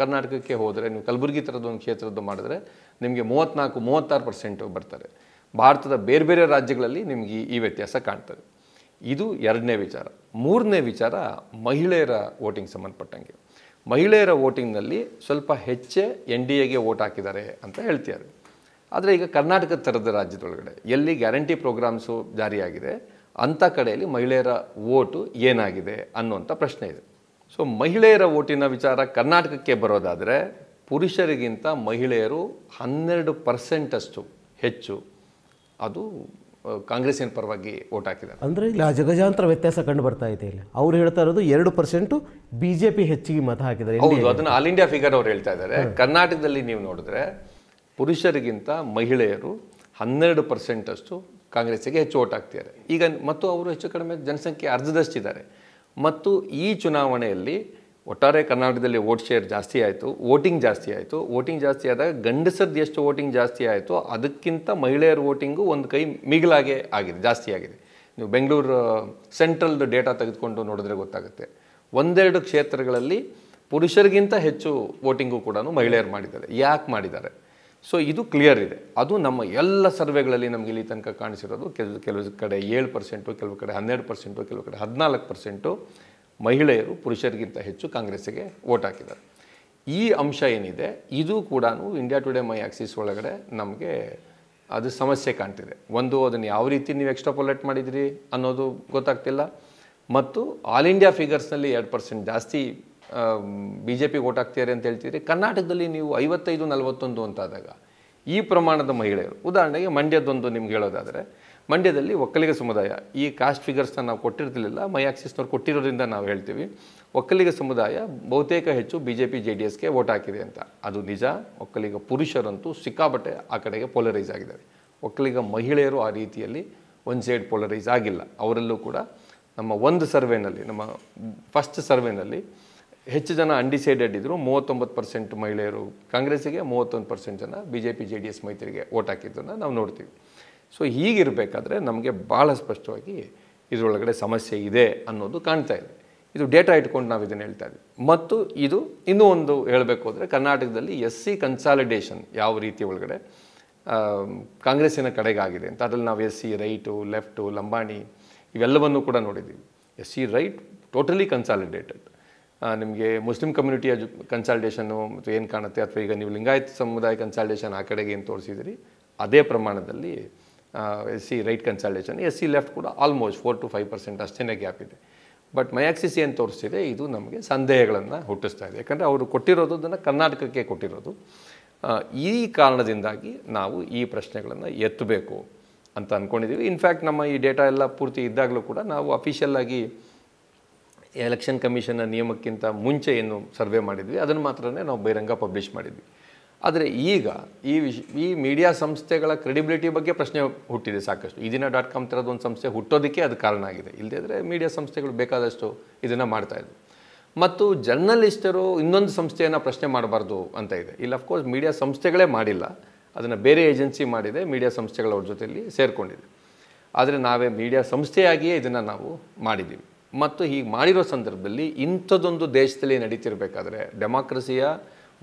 ಕರ್ನಾಟಕಕ್ಕೆ ಹೋದರೆ ನೀವು ಕಲಬುರಗಿ ಥರದ ಒಂದು ಕ್ಷೇತ್ರದ್ದು ಮಾಡಿದ್ರೆ ನಿಮಗೆ ಮೂವತ್ತ್ನಾಲ್ಕು ಮೂವತ್ತಾರು ಪರ್ಸೆಂಟ್ ಬರ್ತಾರೆ ಭಾರತದ ಬೇರೆ ಬೇರೆ ರಾಜ್ಯಗಳಲ್ಲಿ ನಿಮಗೆ ಈ ವ್ಯತ್ಯಾಸ ಕಾಣ್ತದೆ ಇದು ಎರಡನೇ ವಿಚಾರ ಮೂರನೇ ವಿಚಾರ ಮಹಿಳೆಯರ ವೋಟಿಂಗ್ ಸಂಬಂಧಪಟ್ಟಂಗೆ ಮಹಿಳೆಯರ ವೋಟಿಂಗ್ನಲ್ಲಿ ಸ್ವಲ್ಪ ಹೆಚ್ಚೇ ಎನ್ ಡಿ ಎಗೆ ವೋಟ್ ಹಾಕಿದ್ದಾರೆ ಅಂತ ಹೇಳ್ತಿದ್ದಾರೆ ಆದರೆ ಈಗ ಕರ್ನಾಟಕ ಥರದ ರಾಜ್ಯದೊಳಗಡೆ ಎಲ್ಲಿ ಗ್ಯಾರಂಟಿ ಪ್ರೋಗ್ರಾಮ್ಸು ಜಾರಿಯಾಗಿದೆ ಅಂಥ ಕಡೆಯಲ್ಲಿ ಮಹಿಳೆಯರ ಓಟು ಏನಾಗಿದೆ ಅನ್ನುವಂಥ ಪ್ರಶ್ನೆ ಇದೆ ಸೊ ಮಹಿಳೆಯರ ಓಟಿನ ವಿಚಾರ ಕರ್ನಾಟಕಕ್ಕೆ ಬರೋದಾದರೆ ಪುರುಷರಿಗಿಂತ ಮಹಿಳೆಯರು ಹನ್ನೆರಡು ಪರ್ಸೆಂಟಷ್ಟು ಹೆಚ್ಚು ಅದು ಕಾಂಗ್ರೆಸ್ಸಿನ ಪರವಾಗಿ ಓಟ್ ಹಾಕಿದ್ದಾರೆ ಅಂದರೆ ಇಲ್ಲಿ ಜಗಜಾಂತರ ವ್ಯತ್ಯಾಸ ಕಂಡು ಬರ್ತಾ ಇದೆ ಇಲ್ಲಿ ಅವ್ರು ಹೇಳ್ತಾ ಇರೋದು ಎರಡು ಪರ್ಸೆಂಟು ಬಿ ಜೆ ಪಿ ಹೆಚ್ಚಿಗೆ ಮತ ಹಾಕಿದ್ದಾರೆ ಹೌದು ಅದನ್ನು ಆಲ್ ಇಂಡಿಯಾ ಫಿಗರ್ ಅವ್ರು ಹೇಳ್ತಾ ಇದ್ದಾರೆ ಕರ್ನಾಟಕದಲ್ಲಿ ನೀವು ನೋಡಿದ್ರೆ ಪುರುಷರಿಗಿಂತ ಮಹಿಳೆಯರು ಹನ್ನೆರಡು ಪರ್ಸೆಂಟಷ್ಟು ಕಾಂಗ್ರೆಸ್ಸಿಗೆ ಹೆಚ್ಚು ಓಟ್ ಆಗ್ತಿದ್ದಾರೆ ಈಗ ಮತ್ತು ಅವರು ಹೆಚ್ಚು ಕಡಿಮೆ ಜನಸಂಖ್ಯೆ ಅರ್ಧದಷ್ಟಿದ್ದಾರೆ ಮತ್ತು ಈ ಚುನಾವಣೆಯಲ್ಲಿ ಒಟ್ಟಾರೆ ಕರ್ನಾಟಕದಲ್ಲಿ ವೋಟ್ ಶೇರ್ ಜಾಸ್ತಿ ಆಯಿತು ವೋಟಿಂಗ್ ಜಾಸ್ತಿ ಆಯಿತು ವೋಟಿಂಗ್ ಜಾಸ್ತಿ ಆದಾಗ ಗಂಡಸರದ್ದು ಎಷ್ಟು ವೋಟಿಂಗ್ ಜಾಸ್ತಿ ಆಯಿತು ಅದಕ್ಕಿಂತ ಮಹಿಳೆಯರ ವೋಟಿಂಗು ಒಂದು ಕೈ ಮಿಗಿಲಾಗೆ ಆಗಿದೆ ಜಾಸ್ತಿ ಆಗಿದೆ ನೀವು ಬೆಂಗಳೂರು ಸೆಂಟ್ರಲ್ದು ಡೇಟಾ ತೆಗೆದುಕೊಂಡು ನೋಡಿದ್ರೆ ಗೊತ್ತಾಗುತ್ತೆ ಒಂದೆರಡು ಕ್ಷೇತ್ರಗಳಲ್ಲಿ ಪುರುಷರಿಗಿಂತ ಹೆಚ್ಚು ವೋಟಿಂಗು ಕೂಡ ಮಹಿಳೆಯರು ಮಾಡಿದ್ದಾರೆ ಯಾಕೆ ಮಾಡಿದ್ದಾರೆ ಸೊ ಇದು ಕ್ಲಿಯರ್ ಇದೆ ಅದು ನಮ್ಮ ಎಲ್ಲ ಸರ್ವೆಗಳಲ್ಲಿ ನಮಗೆ ಇಲ್ಲಿ ತನಕ ಕಾಣಿಸಿರೋದು ಕೆಲವು ಕೆಲವು ಕಡೆ ಏಳು ಪರ್ಸೆಂಟು ಕೆಲವು ಕಡೆ ಹನ್ನೆರಡು ಪರ್ಸೆಂಟು ಕೆಲವು ಕಡೆ ಹದಿನಾಲ್ಕು ಪರ್ಸೆಂಟು ಮಹಿಳೆಯರು ಪುರುಷರಿಗಿಂತ ಹೆಚ್ಚು ಕಾಂಗ್ರೆಸ್ಸಿಗೆ ವೋಟ್ ಹಾಕಿದ್ದಾರೆ ಈ ಅಂಶ ಏನಿದೆ ಇದು ಕೂಡ ಇಂಡಿಯಾ ಟುಡೇ ಮೈ ಆಕ್ಸಿಸ್ ಒಳಗಡೆ ನಮಗೆ ಅದು ಸಮಸ್ಯೆ ಕಾಣ್ತಿದೆ ಒಂದು ಅದನ್ನು ಯಾವ ರೀತಿ ನೀವು ಎಕ್ಸ್ಟ್ರಾಪೊಲೇಟ್ ಮಾಡಿದಿರಿ ಅನ್ನೋದು ಗೊತ್ತಾಗ್ತಿಲ್ಲ ಮತ್ತು ಆಲ್ ಇಂಡಿಯಾ ಫಿಗರ್ಸ್ನಲ್ಲಿ ಎರಡು ಪರ್ಸೆಂಟ್ ಜಾಸ್ತಿ ಬಿ ಜೆ ಪಿ ಓಟ್ ಅಂತ ಹೇಳ್ತೀರಿ ಕರ್ನಾಟಕದಲ್ಲಿ ನೀವು ಐವತ್ತೈದು ನಲವತ್ತೊಂದು ಅಂತಾದಾಗ ಈ ಪ್ರಮಾಣದ ಮಹಿಳೆಯರು ಉದಾಹರಣೆಗೆ ಮಂಡ್ಯದೊಂದು ನಿಮ್ಗೆ ಹೇಳೋದಾದರೆ ಮಂಡ್ಯದಲ್ಲಿ ಒಕ್ಕಲಿಗ ಸಮುದಾಯ ಈ ಕಾಸ್ಟ್ ಫಿಗರ್ಸ್ನ ನಾವು ಕೊಟ್ಟಿರ್ತಿರ್ಲಿಲ್ಲ ಮೈ ಆಕ್ಸಿಸ್ನವ್ರು ಕೊಟ್ಟಿರೋದ್ರಿಂದ ನಾವು ಹೇಳ್ತೀವಿ ಒಕ್ಕಲಿಗ ಸಮುದಾಯ ಬಹುತೇಕ ಹೆಚ್ಚು B J P J D ಎಸ್ಗೆ ಓಟ್ ಹಾಕಿದೆ ಅಂತ ಅದು ನಿಜ ಒಕ್ಕಲಿಗ ಪುರುಷರಂತೂ ಸಿಕ್ಕಾಬಟ್ಟೆ ಆ ಕಡೆಗೆ ಪೋಲರೈಸ್ ಆಗಿದ್ದಾರೆ ಒಕ್ಕಲಿಗ ಮಹಿಳೆಯರು ಆ ರೀತಿಯಲ್ಲಿ ಒಂದು ಸೈಡ್ ಪೋಲರೈಸ್ ಆಗಿಲ್ಲ ಅವರಲ್ಲೂ ಕೂಡ ನಮ್ಮ ಒಂದು ಸರ್ವೆನಲ್ಲಿ ನಮ್ಮ ಫಸ್ಟ್ ಸರ್ವೆನಲ್ಲಿ ಹೆಚ್ಚು ಜನ ಅನ್ಡಿಸೈಡೆಡ್ ಇದ್ದರು ಮೂವತ್ತೊಂಬತ್ತು ಪರ್ಸೆಂಟ್ ಮಹಿಳೆಯರು ಕಾಂಗ್ರೆಸ್ಸಿಗೆ ಮೂವತ್ತೊಂದು ಪರ್ಸೆಂಟ್ ಜನ B J P J D S ಮೈತ್ರಿಗೆ ಓಟ್ ಹಾಕಿದ್ದನ್ನು ನಾವು ನೋಡ್ತೀವಿ ಸೊ ಹೀಗಿರಬೇಕಾದ್ರೆ ನಮಗೆ ಭಾಳ ಸ್ಪಷ್ಟವಾಗಿ ಇದರೊಳಗಡೆ ಸಮಸ್ಯೆ ಇದೆ ಅನ್ನೋದು ಕಾಣ್ತಾ ಇದೆ ಇದು ಡೇಟಾ ಇಟ್ಕೊಂಡು ನಾವು ಇದನ್ನು ಹೇಳ್ತಾ ಇದ್ದೀವಿ ಮತ್ತು ಇದು ಇನ್ನೂ ಒಂದು ಹೇಳಬೇಕು ಅಂದರೆ ಕರ್ನಾಟಕದಲ್ಲಿ ಎಸ್ ಸಿ ಕನ್ಸಾಲಿಡೇಷನ್ ಯಾವ ರೀತಿ ಒಳಗಡೆ ಕಾಂಗ್ರೆಸ್ಸಿನ ಕಡೆಗಾಗಿದೆ ಅಂತ ಅದರಲ್ಲಿ ನಾವು S C right left Lambani ಇವೆಲ್ಲವನ್ನೂ ಕೂಡ ನೋಡಿದ್ದೀವಿ S C right totally consolidated ನಿಮಗೆ ಮುಸ್ಲಿಂ ಕಮ್ಯುನಿಟಿಯ ಜು ಕನ್ಸಲ್ಟೇಷನ್ನು ಮತ್ತು ಏನು ಕಾಣುತ್ತೆ ಅಥವಾ ಈಗ ನೀವು ಲಿಂಗಾಯತ್ ಸಮುದಾಯ ಕನ್ಸಲ್ಟೇಷನ್ ಆ ಕಡೆಗೆ ಏನು ತೋರಿಸಿದಿರಿ ಅದೇ ಪ್ರಮಾಣದಲ್ಲಿ S C right consultation S C left ಕೂಡ almost four to five percent ಅಷ್ಟೇ ಗ್ಯಾಪ್ ಇದೆ ಬಟ್ ಮಯಾಕ್ಸಿಸ್ ಏನು ತೋರಿಸ್ತಿದೆ ಇದು ನಮಗೆ ಸಂದೇಹಗಳನ್ನು ಹುಟ್ಟಿಸ್ತಾ ಇದೆ ಯಾಕಂದರೆ ಅವರು ಕೊಟ್ಟಿರೋದು ಅದನ್ನು ಕರ್ನಾಟಕಕ್ಕೆ ಕೊಟ್ಟಿರೋದು ಈ ಕಾರಣದಿಂದಾಗಿ ನಾವು ಈ ಪ್ರಶ್ನೆಗಳನ್ನು ಎತ್ತಬೇಕು ಅಂತ ಅಂದ್ಕೊಂಡಿದ್ದೀವಿ ಇನ್ಫ್ಯಾಕ್ಟ್ ನಮ್ಮ ಈ ಡೇಟಾ ಎಲ್ಲ ಪೂರ್ತಿ ಇದ್ದಾಗಲೂ ಕೂಡ ನಾವು ಅಫಿಷಿಯಲ್ಲಾಗಿ ಎಲೆಕ್ಷನ್ ಕಮಿಷನ್ನ ನಿಯಮಕ್ಕಿಂತ ಮುಂಚೆ ಏನು ಸರ್ವೆ ಮಾಡಿದ್ವಿ ಅದನ್ನು ಮಾತ್ರ ನಾವು ಬಹಿರಂಗ ಪಬ್ಲಿಷ್ ಮಾಡಿದ್ವಿ ಆದರೆ ಈಗ ಈ ವಿಷ ಈ ಮೀಡಿಯಾ ಸಂಸ್ಥೆಗಳ ಕ್ರೆಡಿಬಿಲಿಟಿ ಬಗ್ಗೆ ಪ್ರಶ್ನೆ ಹುಟ್ಟಿದೆ ಸಾಕಷ್ಟು ಈ ದಿನ ಡಾಟ್ ಕಾಮ್ ಥರದ ಒಂದು ಸಂಸ್ಥೆ ಹುಟ್ಟೋದಕ್ಕೆ ಅದು ಕಾರಣ ಆಗಿದೆ ಇಲ್ಲದೇ ಇದ್ದರೆ ಮೀಡಿಯಾ ಸಂಸ್ಥೆಗಳು ಬೇಕಾದಷ್ಟು ಇದನ್ನು ಮಾಡ್ತಾಯಿದ್ವು ಮತ್ತು ಜರ್ನಲಿಸ್ಟರು ಇನ್ನೊಂದು ಸಂಸ್ಥೆಯನ್ನು ಪ್ರಶ್ನೆ ಮಾಡಬಾರ್ದು ಅಂತ ಇದೆ ಇಲ್ಲಿ ಅಫ್ಕೋರ್ಸ್ ಮೀಡಿಯಾ ಸಂಸ್ಥೆಗಳೇ ಮಾಡಿಲ್ಲ ಅದನ್ನು ಬೇರೆ ಏಜೆನ್ಸಿ ಮಾಡಿದೆ ಮೀಡಿಯಾ ಸಂಸ್ಥೆಗಳವ್ರ ಜೊತೆಯಲ್ಲಿ ಸೇರಿಕೊಂಡಿದೆ ಆದರೆ ನಾವೇ ಮೀಡಿಯಾ ಸಂಸ್ಥೆಯಾಗಿಯೇ ಇದನ್ನು ನಾವು ಮಾಡಿದ್ದೀವಿ ಮತ್ತು ಹೀಗೆ ಮಾಡಿರೋ ಸಂದರ್ಭದಲ್ಲಿ ಇಂಥದ್ದೊಂದು ದೇಶದಲ್ಲಿ ನಡೀತಿರಬೇಕಾದ್ರೆ ಡೆಮಾಕ್ರಸಿಯ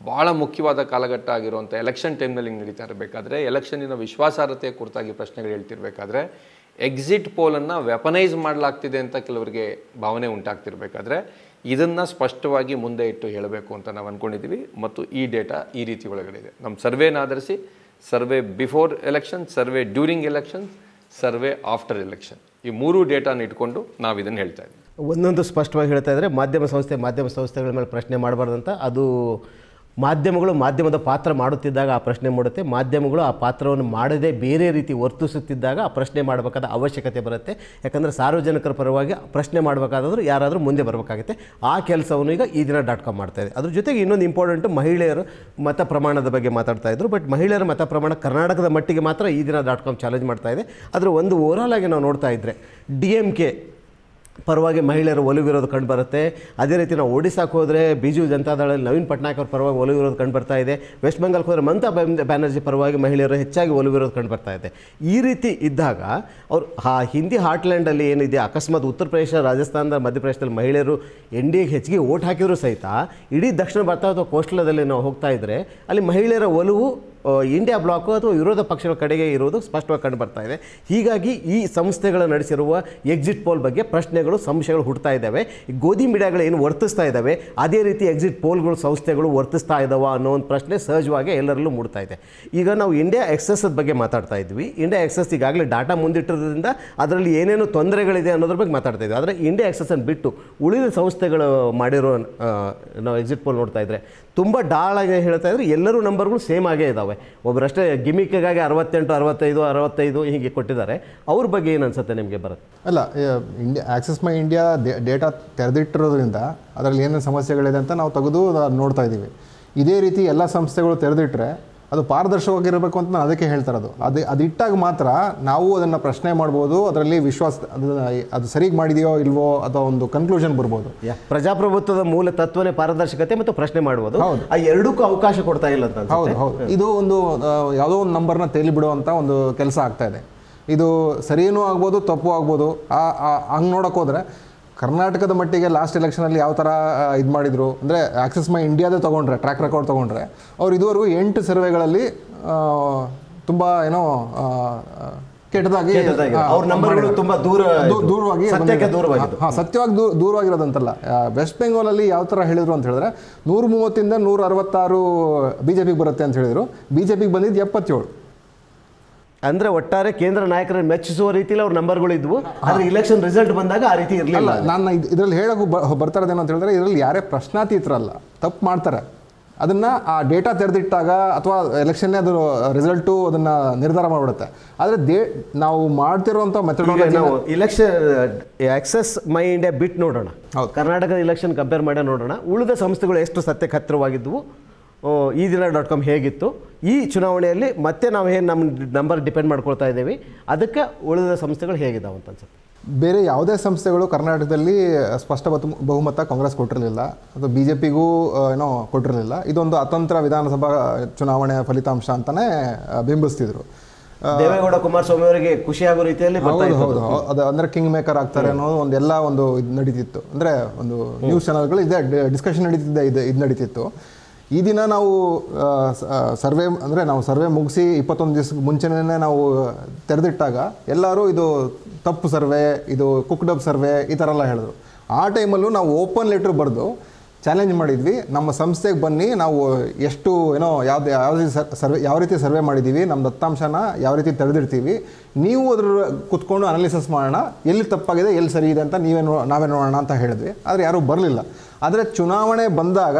ಭಾಳ ಮುಖ್ಯವಾದ ಕಾಲಘಟ್ಟ ಆಗಿರುವಂಥ ಎಲೆಕ್ಷನ್ ಟೈಮ್ನಲ್ಲಿ ಹಿಂಗೆ ನಡೀತಾ ಇರಬೇಕಾದ್ರೆ ಎಲೆಕ್ಷನಿನ ವಿಶ್ವಾಸಾರ್ಹತೆಯ ಕುರಿತಾಗಿ ಪ್ರಶ್ನೆಗಳು ಹೇಳ್ತಿರ್ಬೇಕಾದ್ರೆ ಎಕ್ಸಿಟ್ ಪೋಲನ್ನು ವೆಪನೈಸ್ ಮಾಡಲಾಗ್ತಿದೆ ಅಂತ ಕೆಲವರಿಗೆ ಭಾವನೆ ಉಂಟಾಗ್ತಿರ್ಬೇಕಾದ್ರೆ ಇದನ್ನು ಸ್ಪಷ್ಟವಾಗಿ ಮುಂದೆ ಇಟ್ಟು ಹೇಳಬೇಕು ಅಂತ ನಾವು ಅಂದ್ಕೊಂಡಿದ್ದೀವಿ ಮತ್ತು ಈ ಡೇಟಾ ಈ ರೀತಿ ಒಳಗಡೆ ಇದೆ ನಮ್ಮ ಸರ್ವೇನ ಆಧರಿಸಿ survey before election survey during elections survey after election ಈ ಮೂರು ಡೇಟಾನ ಇಟ್ಕೊಂಡು ನಾವು ಇದನ್ನು ಹೇಳ್ತಾ ಇದ್ದೀವಿ ಒಂದೊಂದು ಸ್ಪಷ್ಟವಾಗಿ ಹೇಳ್ತಾ ಇದ್ದರೆ ಮಾಧ್ಯಮ ಸಂಸ್ಥೆ ಮಾಧ್ಯಮ ಸಂಸ್ಥೆಗಳ ಮೇಲೆ ಪ್ರಶ್ನೆ ಮಾಡಬಾರ್ದಂತ ಅದು ಮಾಧ್ಯಮಗಳು ಮಾಧ್ಯಮದ ಪಾತ್ರ ಮಾಡುತ್ತಿದ್ದಾಗ ಆ ಪ್ರಶ್ನೆ ಮೂಡುತ್ತೆ ಮಾಧ್ಯಮಗಳು ಆ ಪಾತ್ರವನ್ನು ಮಾಡದೇ ಬೇರೆ ರೀತಿ ವರ್ತಿಸುತ್ತಿದ್ದಾಗ ಆ ಪ್ರಶ್ನೆ ಮಾಡಬೇಕಾದ ಅವಶ್ಯಕತೆ ಬರುತ್ತೆ ಯಾಕಂದರೆ ಸಾರ್ವಜನಿಕರ ಪರವಾಗಿ ಪ್ರಶ್ನೆ ಮಾಡಬೇಕಾದ್ರೂ ಯಾರಾದರೂ ಮುಂದೆ ಬರಬೇಕಾಗುತ್ತೆ ಆ ಕೆಲಸವನ್ನು ಈಗ ಈ ದಿನ ಡಾಟ್ ಕಾಮ್ ಮಾಡ್ತಾಯಿದೆ ಅದ್ರ ಜೊತೆಗೆ ಇನ್ನೊಂದು ಇಂಪಾರ್ಟೆಂಟು ಮಹಿಳೆಯರು ಮತ ಪ್ರಮಾಣದ ಬಗ್ಗೆ ಮಾತಾಡ್ತಾ ಇದ್ರು ಬಟ್ ಮಹಿಳೆಯರ ಮತ ಪ್ರಮಾಣ ಕರ್ನಾಟಕದ ಮಟ್ಟಿಗೆ ಮಾತ್ರ ಈ ದಿನ ಡಾಟ್ ಕಾಮ್ ಚಾಲೆಂಜ್ ಮಾಡ್ತಾ ಇದೆ ಆದರೆ ಒಂದು ಓವರಾಲ್ ಆಗಿ ನಾವು ನೋಡ್ತಾ ಇದ್ದರೆ ಡಿ ಎಮ್ ಕೆ ಪರವಾಗಿ ಮಹಿಳೆಯರು ಕಂಡು ಕಂಡುಬರುತ್ತೆ ಅದೇ ರೀತಿ ನಾವು ಒಡಿಸಾಕ್ ಹೋದರೆ ಬಿಜು ಜನತಾದಳಲ್ಲಿ ನವೀನ್ ಪಟ್ನಾಯಕ್ ಅವ್ರ ಪರವಾಗಿ ಒಲವಿರೋದು ಕಂಡುಬರ್ತಾ ಇದೆ ವೆಸ್ಟ್ ಬೆಂಗಾಲ್ಗೆ ಹೋದರೆ ಮಮತಾ ಬ್ಯಾನರ್ಜಿ ಪರವಾಗಿ ಮಹಿಳೆಯರು ಹೆಚ್ಚಾಗಿ ಒಲವಿರೋದು ಬರ್ತಾ ಇದೆ ಈ ರೀತಿ ಇದ್ದಾಗ ಅವರು ಆ ಹಿಂದಿ ಹಾಟ್ಲ್ಯಾಂಡಲ್ಲಿ ಏನಿದೆ ಅಕಸ್ಮಾತ್ ಉತ್ತರ ಪ್ರದೇಶ ರಾಜಸ್ಥಾನದ ಮಧ್ಯಪ್ರದೇಶದಲ್ಲಿ ಮಹಿಳೆಯರು ಎನ್ ಡಿ ಎಗೆ ಹೆಚ್ಚಿಗೆ ಓಟ್ ಹಾಕಿದ್ರು ಸಹಿತ ಇಡೀ ದಕ್ಷಿಣ ಭಾರತ ಅಥವಾ ಕೋಸ್ಟಲದಲ್ಲಿ ನಾವು ಹೋಗ್ತಾ ಇದ್ದರೆ ಅಲ್ಲಿ ಮಹಿಳೆಯರ ಒಲವು ಇಂಡಿಯಾ ಬ್ಲಾಕು ಅಥವಾ ವಿರೋಧ ಪಕ್ಷಗಳ ಕಡೆಗೆ ಇರುವುದು ಸ್ಪಷ್ಟವಾಗಿ ಕಂಡುಬರ್ತಾ ಇದೆ ಹೀಗಾಗಿ ಈ ಸಂಸ್ಥೆಗಳು ನಡೆಸಿರುವ ಎಕ್ಸಿಟ್ ಪೋಲ್ ಬಗ್ಗೆ ಪ್ರಶ್ನೆಗಳು ಸಂಶಯಗಳು ಹುಡ್ತಾ ಇದ್ದಾವೆ ಗೋಧಿ ಮೀಡಿಯಾಗಳು ಏನು ವರ್ತಿಸ್ತಾ ಇದ್ದಾವೆ ಅದೇ ರೀತಿ ಎಕ್ಸಿಟ್ ಪೋಲ್ಗಳು ಸಂಸ್ಥೆಗಳು ವರ್ತಿಸ್ತಾ ಇದ್ದಾವೆ ಅನ್ನೋ ಒಂದು ಪ್ರಶ್ನೆ ಸಹಜವಾಗಿ ಎಲ್ಲರಲ್ಲೂ ಮೂಡ್ತಾ ಇದೆ ಈಗ ನಾವು ಇಂಡಿಯಾ ಎಕ್ಸೆಸದ ಬಗ್ಗೆ ಮಾತಾಡ್ತಾ ಇದ್ವಿ ಇಂಡಿಯಾ ಎಕ್ಸಸ್ ಈಗಾಗಲೇ ಡಾಟಾ ಮುಂದಿಟ್ಟಿರೋದ್ರಿಂದ ಅದರಲ್ಲಿ ಏನೇನು ತೊಂದರೆಗಳಿದೆ ಅನ್ನೋದ್ರ ಬಗ್ಗೆ ಮಾತಾಡ್ತಾ ಇದ್ವಿ ಆದರೆ ಇಂಡಿಯಾ ಎಕ್ಸೆಸನ್ನು ಬಿಟ್ಟು ಉಳಿದ ಸಂಸ್ಥೆಗಳು ಮಾಡಿರೋ ನಾವು ಎಕ್ಸಿಟ್ ಪೋಲ್ ನೋಡ್ತಾ ಇದ್ರೆ ತುಂಬ ಡಾಳಾಗಿ ಹೇಳ್ತಾ ಇದ್ರೆ ಎಲ್ಲರೂ ನಂಬರ್ಗಳು ಸೇಮ್ ಆಗೇ ಇದ್ದಾವೆ ಒಬ್ಬರಷ್ಟೇ ಗಿಮಿಕ್ಗಾಗಿ ಅರವತ್ತೆಂಟು ಅರವತ್ತೈದು ಅರವತ್ತೈದು ಹೀಗೆ ಕೊಟ್ಟಿದ್ದಾರೆ ಅವ್ರ ಬಗ್ಗೆ ಏನು ಅನ್ಸುತ್ತೆ ನಿಮಗೆ ಬರುತ್ತೆ ಅಲ್ಲ India axis my India data ತೆರೆದಿಟ್ಟಿರೋದ್ರಿಂದ ಅದರಲ್ಲಿ ಏನೇನು ಸಮಸ್ಯೆಗಳಿದೆ ಅಂತ ನಾವು ತೆಗೆದು ನೋಡ್ತಾ ಇದ್ದೀವಿ ಇದೇ ರೀತಿ ಎಲ್ಲ ಸಂಸ್ಥೆಗಳು ತೆರೆದಿಟ್ಟರೆ ಅದು ಪಾರದರ್ಶಕವಾಗಿರಬೇಕು ಅಂತ ನಾನು ಅದಕ್ಕೆ ಹೇಳ್ತಾರೆ ಅದು ಅದು ಅದಿಟ್ಟಾಗ ಮಾತ್ರ ನಾವು ಅದನ್ನು ಪ್ರಶ್ನೆ ಮಾಡ್ಬೋದು ಅದರಲ್ಲಿ ವಿಶ್ವಾಸ ಅದು ಸರಿಗೆ ಮಾಡಿದೆಯೋ ಇಲ್ವೋ ಅಥವಾ ಒಂದು ಕನ್ಕ್ಲೂಷನ್ ಬರ್ಬೋದು ಪ್ರಜಾಪ್ರಭುತ್ವದ ಮೂಲ ತತ್ವನೇ ಪಾರದರ್ಶಕತೆ ಮತ್ತು ಪ್ರಶ್ನೆ ಮಾಡ್ಬೋದು ಹೌದು ಆ ಎರಡಕ್ಕೂ ಅವಕಾಶ ಕೊಡ್ತಾ ಇಲ್ಲ ಅಂತ ಹೌದು ಹೌದು ಇದು ಒಂದು ಯಾವುದೋ ಒಂದು ನಂಬರ್ನ ತೇಲಿ ಬಿಡುವಂಥ ಒಂದು ಕೆಲಸ ಆಗ್ತಾ ಇದೆ ಇದು ಸರಿಯೂ ಆಗ್ಬೋದು ತಪ್ಪು ಆಗ್ಬೋದು ಆ ನೋಡೋಕೆ ನೋಡೋಕ್ಕೋದ್ರೆ ಕರ್ನಾಟಕದ ಮಟ್ಟಿಗೆ ಲಾಸ್ಟ್ ಎಲೆಕ್ಷನಲ್ಲಿ ಯಾವ ಥರ ಇದು ಮಾಡಿದರು ಅಂದರೆ ಆಕ್ಸಿಸ್ ಮೈ ಇಂಡಿಯಾದೇ ತೊಗೊಂಡ್ರೆ ಟ್ರ್ಯಾಕ್ ರೆಕಾರ್ಡ್ ತೊಗೊಂಡ್ರೆ ಅವ್ರು ಇದುವರೆಗೂ ಎಂಟು ಸರ್ವೆಗಳಲ್ಲಿ ತುಂಬ ಏನೋ ಕೆಟ್ಟದಾಗಿ ನಂಬರ್ಗಳು ದೂರ ದೂರವಾಗಿ ಹಾಂ ಸತ್ಯವಾಗಿ ದೂರ ದೂರವಾಗಿರೋದಂತಲ್ಲ ವೆಸ್ಟ್ ಬೆಂಗಾಲಲ್ಲಿ ಯಾವ ಥರ ಹೇಳಿದ್ರು ಅಂತ ಹೇಳಿದ್ರೆ ನೂರ ಮೂವತ್ತಿಂದ ನೂರ ಅರವತ್ತಾರು ಬಿ ಜೆ ಪಿಗೆ ಬರುತ್ತೆ ಅಂತ ಹೇಳಿದರು ಬಿ ಜೆ ಪಿಗೆ ಬಂದಿದ್ದು ಎಪ್ಪತ್ತೇಳು ಅಂದ್ರೆ ಒಟ್ಟಾರೆ ಕೇಂದ್ರ ನಾಯಕರನ್ನು ಮೆಚ್ಚಿಸುವ ರೀತಿಯಲ್ಲಿ ಅವ್ರ ನಂಬರ್ಗಳು ಇದ್ವು ಆದ್ರೆ ಇಲೆಕ್ಷನ್ ರಿಸಲ್ಟ್ ಬಂದಾಗ ಆ ರೀತಿ ಇರಲಿಲ್ಲ ನಾನು ಇದರಲ್ಲಿ ಹೇಳೋಕೆ ಬರ್ತಾ ಇರೋದೇನು ಅಂತ ಹೇಳಿದ್ರೆ ಇದರಲ್ಲಿ ಯಾರೇ ಪ್ರಶ್ನಾತೀತರಲ್ಲ ತಪ್ಪು ಮಾಡ್ತಾರೆ ಅದನ್ನ ಆ ಡೇಟಾ ತೆರೆದಿಟ್ಟಾಗ ಅಥವಾ ಎಲೆಕ್ಷನ್ನೇ ಅದು ರಿಸಲ್ಟು ಅದನ್ನ ನಿರ್ಧಾರ ಮಾಡಿಬಿಡುತ್ತೆ ಆದ್ರೆ ನಾವು ಮಾಡ್ತಿರುವಂತ ಮೆಥಡ್ ನಾವು ಇಲೆಕ್ಷನ್ ಆಕ್ಸೆಸ್ ಮೈ ಇಂಡಿಯಾ ಬಿಟ್ಟು ನೋಡೋಣ ಕರ್ನಾಟಕದ ಇಲೆಕ್ಷನ್ ಕಂಪೇರ್ ಮಾಡಿ ನೋಡೋಣ ಉಳಿದ ಸಂಸ್ಥೆಗಳು ಎಷ್ಟು ಸತ್ಯಕ್ಕೆ ಹತ್ತಿರವಾಗಿದ್ವು ಈ ದಿನ ಡಾಟ್ ಕಾಮ್ ಹೇಗಿತ್ತು ಈ ಚುನಾವಣೆಯಲ್ಲಿ ಮತ್ತೆ ನಾವು ಏನು ನಮ್ಮ ನಂಬರ್ ಡಿಪೆಂಡ್ ಮಾಡ್ಕೊಳ್ತಾ ಇದ್ದೀವಿ ಅದಕ್ಕೆ ಉಳಿದ ಸಂಸ್ಥೆಗಳು ಹೇಗಿದ್ದಾವೆ ಅಂತ ಅನ್ಸುತ್ತೆ ಬೇರೆ ಯಾವುದೇ ಸಂಸ್ಥೆಗಳು ಕರ್ನಾಟಕದಲ್ಲಿ ಸ್ಪಷ್ಟ ಬಹುಮತ ಕಾಂಗ್ರೆಸ್ ಕೊಟ್ಟಿರಲಿಲ್ಲ ಅದು ಬಿ ಜೆ ಪಿಗೂ ಏನೋ ಕೊಟ್ಟಿರಲಿಲ್ಲ ಇದೊಂದು ಅತಂತ್ರ ವಿಧಾನಸಭಾ ಚುನಾವಣೆಯ ಫಲಿತಾಂಶ ಅಂತಲೇ ಬಿಂಬಿಸ್ತಿದ್ರು ದೇವೇಗೌಡ ಕುಮಾರಸ್ವಾಮಿ ಅವರಿಗೆ ಖುಷಿಯಾಗೋ ರೀತಿಯಲ್ಲಿ ಹೌದು ಹೌದು ಅದು ಅಂದರೆ ಕಿಂಗ್ ಮೇಕರ್ ಆಗ್ತಾರೆ ಅನ್ನೋದು ಒಂದು ಎಲ್ಲ ಒಂದು ಇದು ನಡೀತಿತ್ತು ಅಂದರೆ ಒಂದು ನ್ಯೂಸ್ ಚಾನಲ್ಗಳು ಇದೇ ಡಿಸ್ಕಷನ್ ನಡೀತಿದ್ದೆ ಇದು ಇದು ನಡೀತಿತ್ತು ಈ ದಿನ ನಾವು ಸರ್ವೆ ಅಂದರೆ ನಾವು ಸರ್ವೆ ಮುಗಿಸಿ ಇಪ್ಪತ್ತೊಂದು ದಿವಸ ಮುಂಚೆನೇ ನಾವು ತೆರೆದಿಟ್ಟಾಗ ಎಲ್ಲರೂ ಇದು ತಪ್ಪು ಸರ್ವೆ ಇದು ಕುಕ್ಡಬ್ ಸರ್ವೆ ಈ ಥರ ಎಲ್ಲ ಹೇಳಿದ್ರು ಆ ಟೈಮಲ್ಲೂ ನಾವು ಓಪನ್ ಲೆಟ್ರ್ ಬರೆದು ಚಾಲೆಂಜ್ ಮಾಡಿದ್ವಿ ನಮ್ಮ ಸಂಸ್ಥೆಗೆ ಬನ್ನಿ ನಾವು ಎಷ್ಟು ಏನೋ ಯಾವ್ದು ಯಾವ ರೀತಿ ಸರ್ವೆ ಯಾವ ರೀತಿ ಸರ್ವೆ ಮಾಡಿದ್ದೀವಿ ನಮ್ಮ ದತ್ತಾಂಶನ ಯಾವ ರೀತಿ ತೆರೆದಿರ್ತೀವಿ ನೀವು ಅದ್ರ ಕುತ್ಕೊಂಡು ಅನಾಲಿಸಿಸ್ ಮಾಡೋಣ ಎಲ್ಲಿ ತಪ್ಪಾಗಿದೆ ಎಲ್ಲಿ ಸರಿ ಇದೆ ಅಂತ ನೀವೇ ನೋ ನಾವೇ ನೋಡೋಣ ಅಂತ ಹೇಳಿದ್ವಿ ಆದರೆ ಯಾರೂ ಬರಲಿಲ್ಲ ಆದರೆ ಚುನಾವಣೆ ಬಂದಾಗ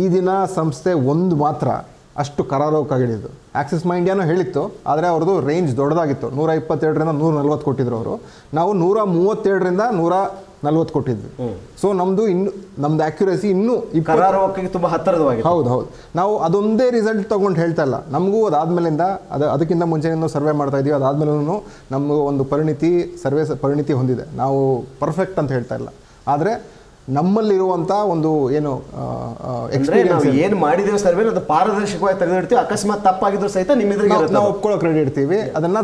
ಈ ದಿನ ಸಂಸ್ಥೆ ಒಂದು ಮಾತ್ರ ಅಷ್ಟು ಕರಾರೋಕಾಗಿಳಿದು ಆಕ್ಸಿಸ್ ಮೈ ಇಂಡಿಯಾನೂ ಹೇಳಿತ್ತು ಆದರೆ ಅವ್ರದ್ದು ರೇಂಜ್ ದೊಡ್ಡದಾಗಿತ್ತು ನೂರ ಇಪ್ಪತ್ತೆರಡರಿಂದ ನೂರ ನಲ್ವತ್ತು ಕೊಟ್ಟಿದ್ರು ಅವರು ನಾವು ನೂರ ಮೂವತ್ತೆರಡರಿಂದ ನೂರ ನಲ್ವತ್ತು ಕೊಟ್ಟಿದ್ವಿ ಸೊ ನಮ್ಮದು ಇನ್ನು ನಮ್ದು ಆ್ಯಕ್ಯುರೇಸಿ ಇನ್ನೂ ತುಂಬ ಹತ್ತಿರದವಾಗಿ ಹೌದು ಹೌದು ನಾವು ಅದೊಂದೇ ರಿಸಲ್ಟ್ ತೊಗೊಂಡು ಹೇಳ್ತಾ ಇಲ್ಲ ನಮಗೂ ಅದಾದಮೇಲಿಂದ ಅದು ಅದಕ್ಕಿಂತ ಮುಂಚೆನೂ ಸರ್ವೆ ಮಾಡ್ತಾ ಇದ್ದೀವಿ ಅದಾದಮೇಲೂ ನಮಗೂ ಒಂದು ಪರಿಣಿತಿ ಸರ್ವೆ ಪರಿಣಿತಿ ಹೊಂದಿದೆ ನಾವು ಪರ್ಫೆಕ್ಟ್ ಅಂತ ಹೇಳ್ತಾ ಇಲ್ಲ ಆದರೆ ನಮ್ಮಲ್ಲಿರುವಂಥ ಒಂದು ಏನು ಎಕ್ಸ್ಪೀರಿಯನ್ಸ್ ಏನು ಮಾಡಿದೇವೆ ಸರ್ ಅದು ಪಾರದರ್ಶಕವಾಗಿ ತೆಗೆದಿಡ್ತೀವಿ ಅಕಸ್ಮಾತ್ ತಪ್ಪಾಗಿದ್ರು ಸಹಿತ ನಿಮ್ಮ ನಾವು ಒಪ್ಕೊಳ್ಳೋಕೆ ರೆಡಿ ಇರ್ತೀವಿ ಅದನ್ನ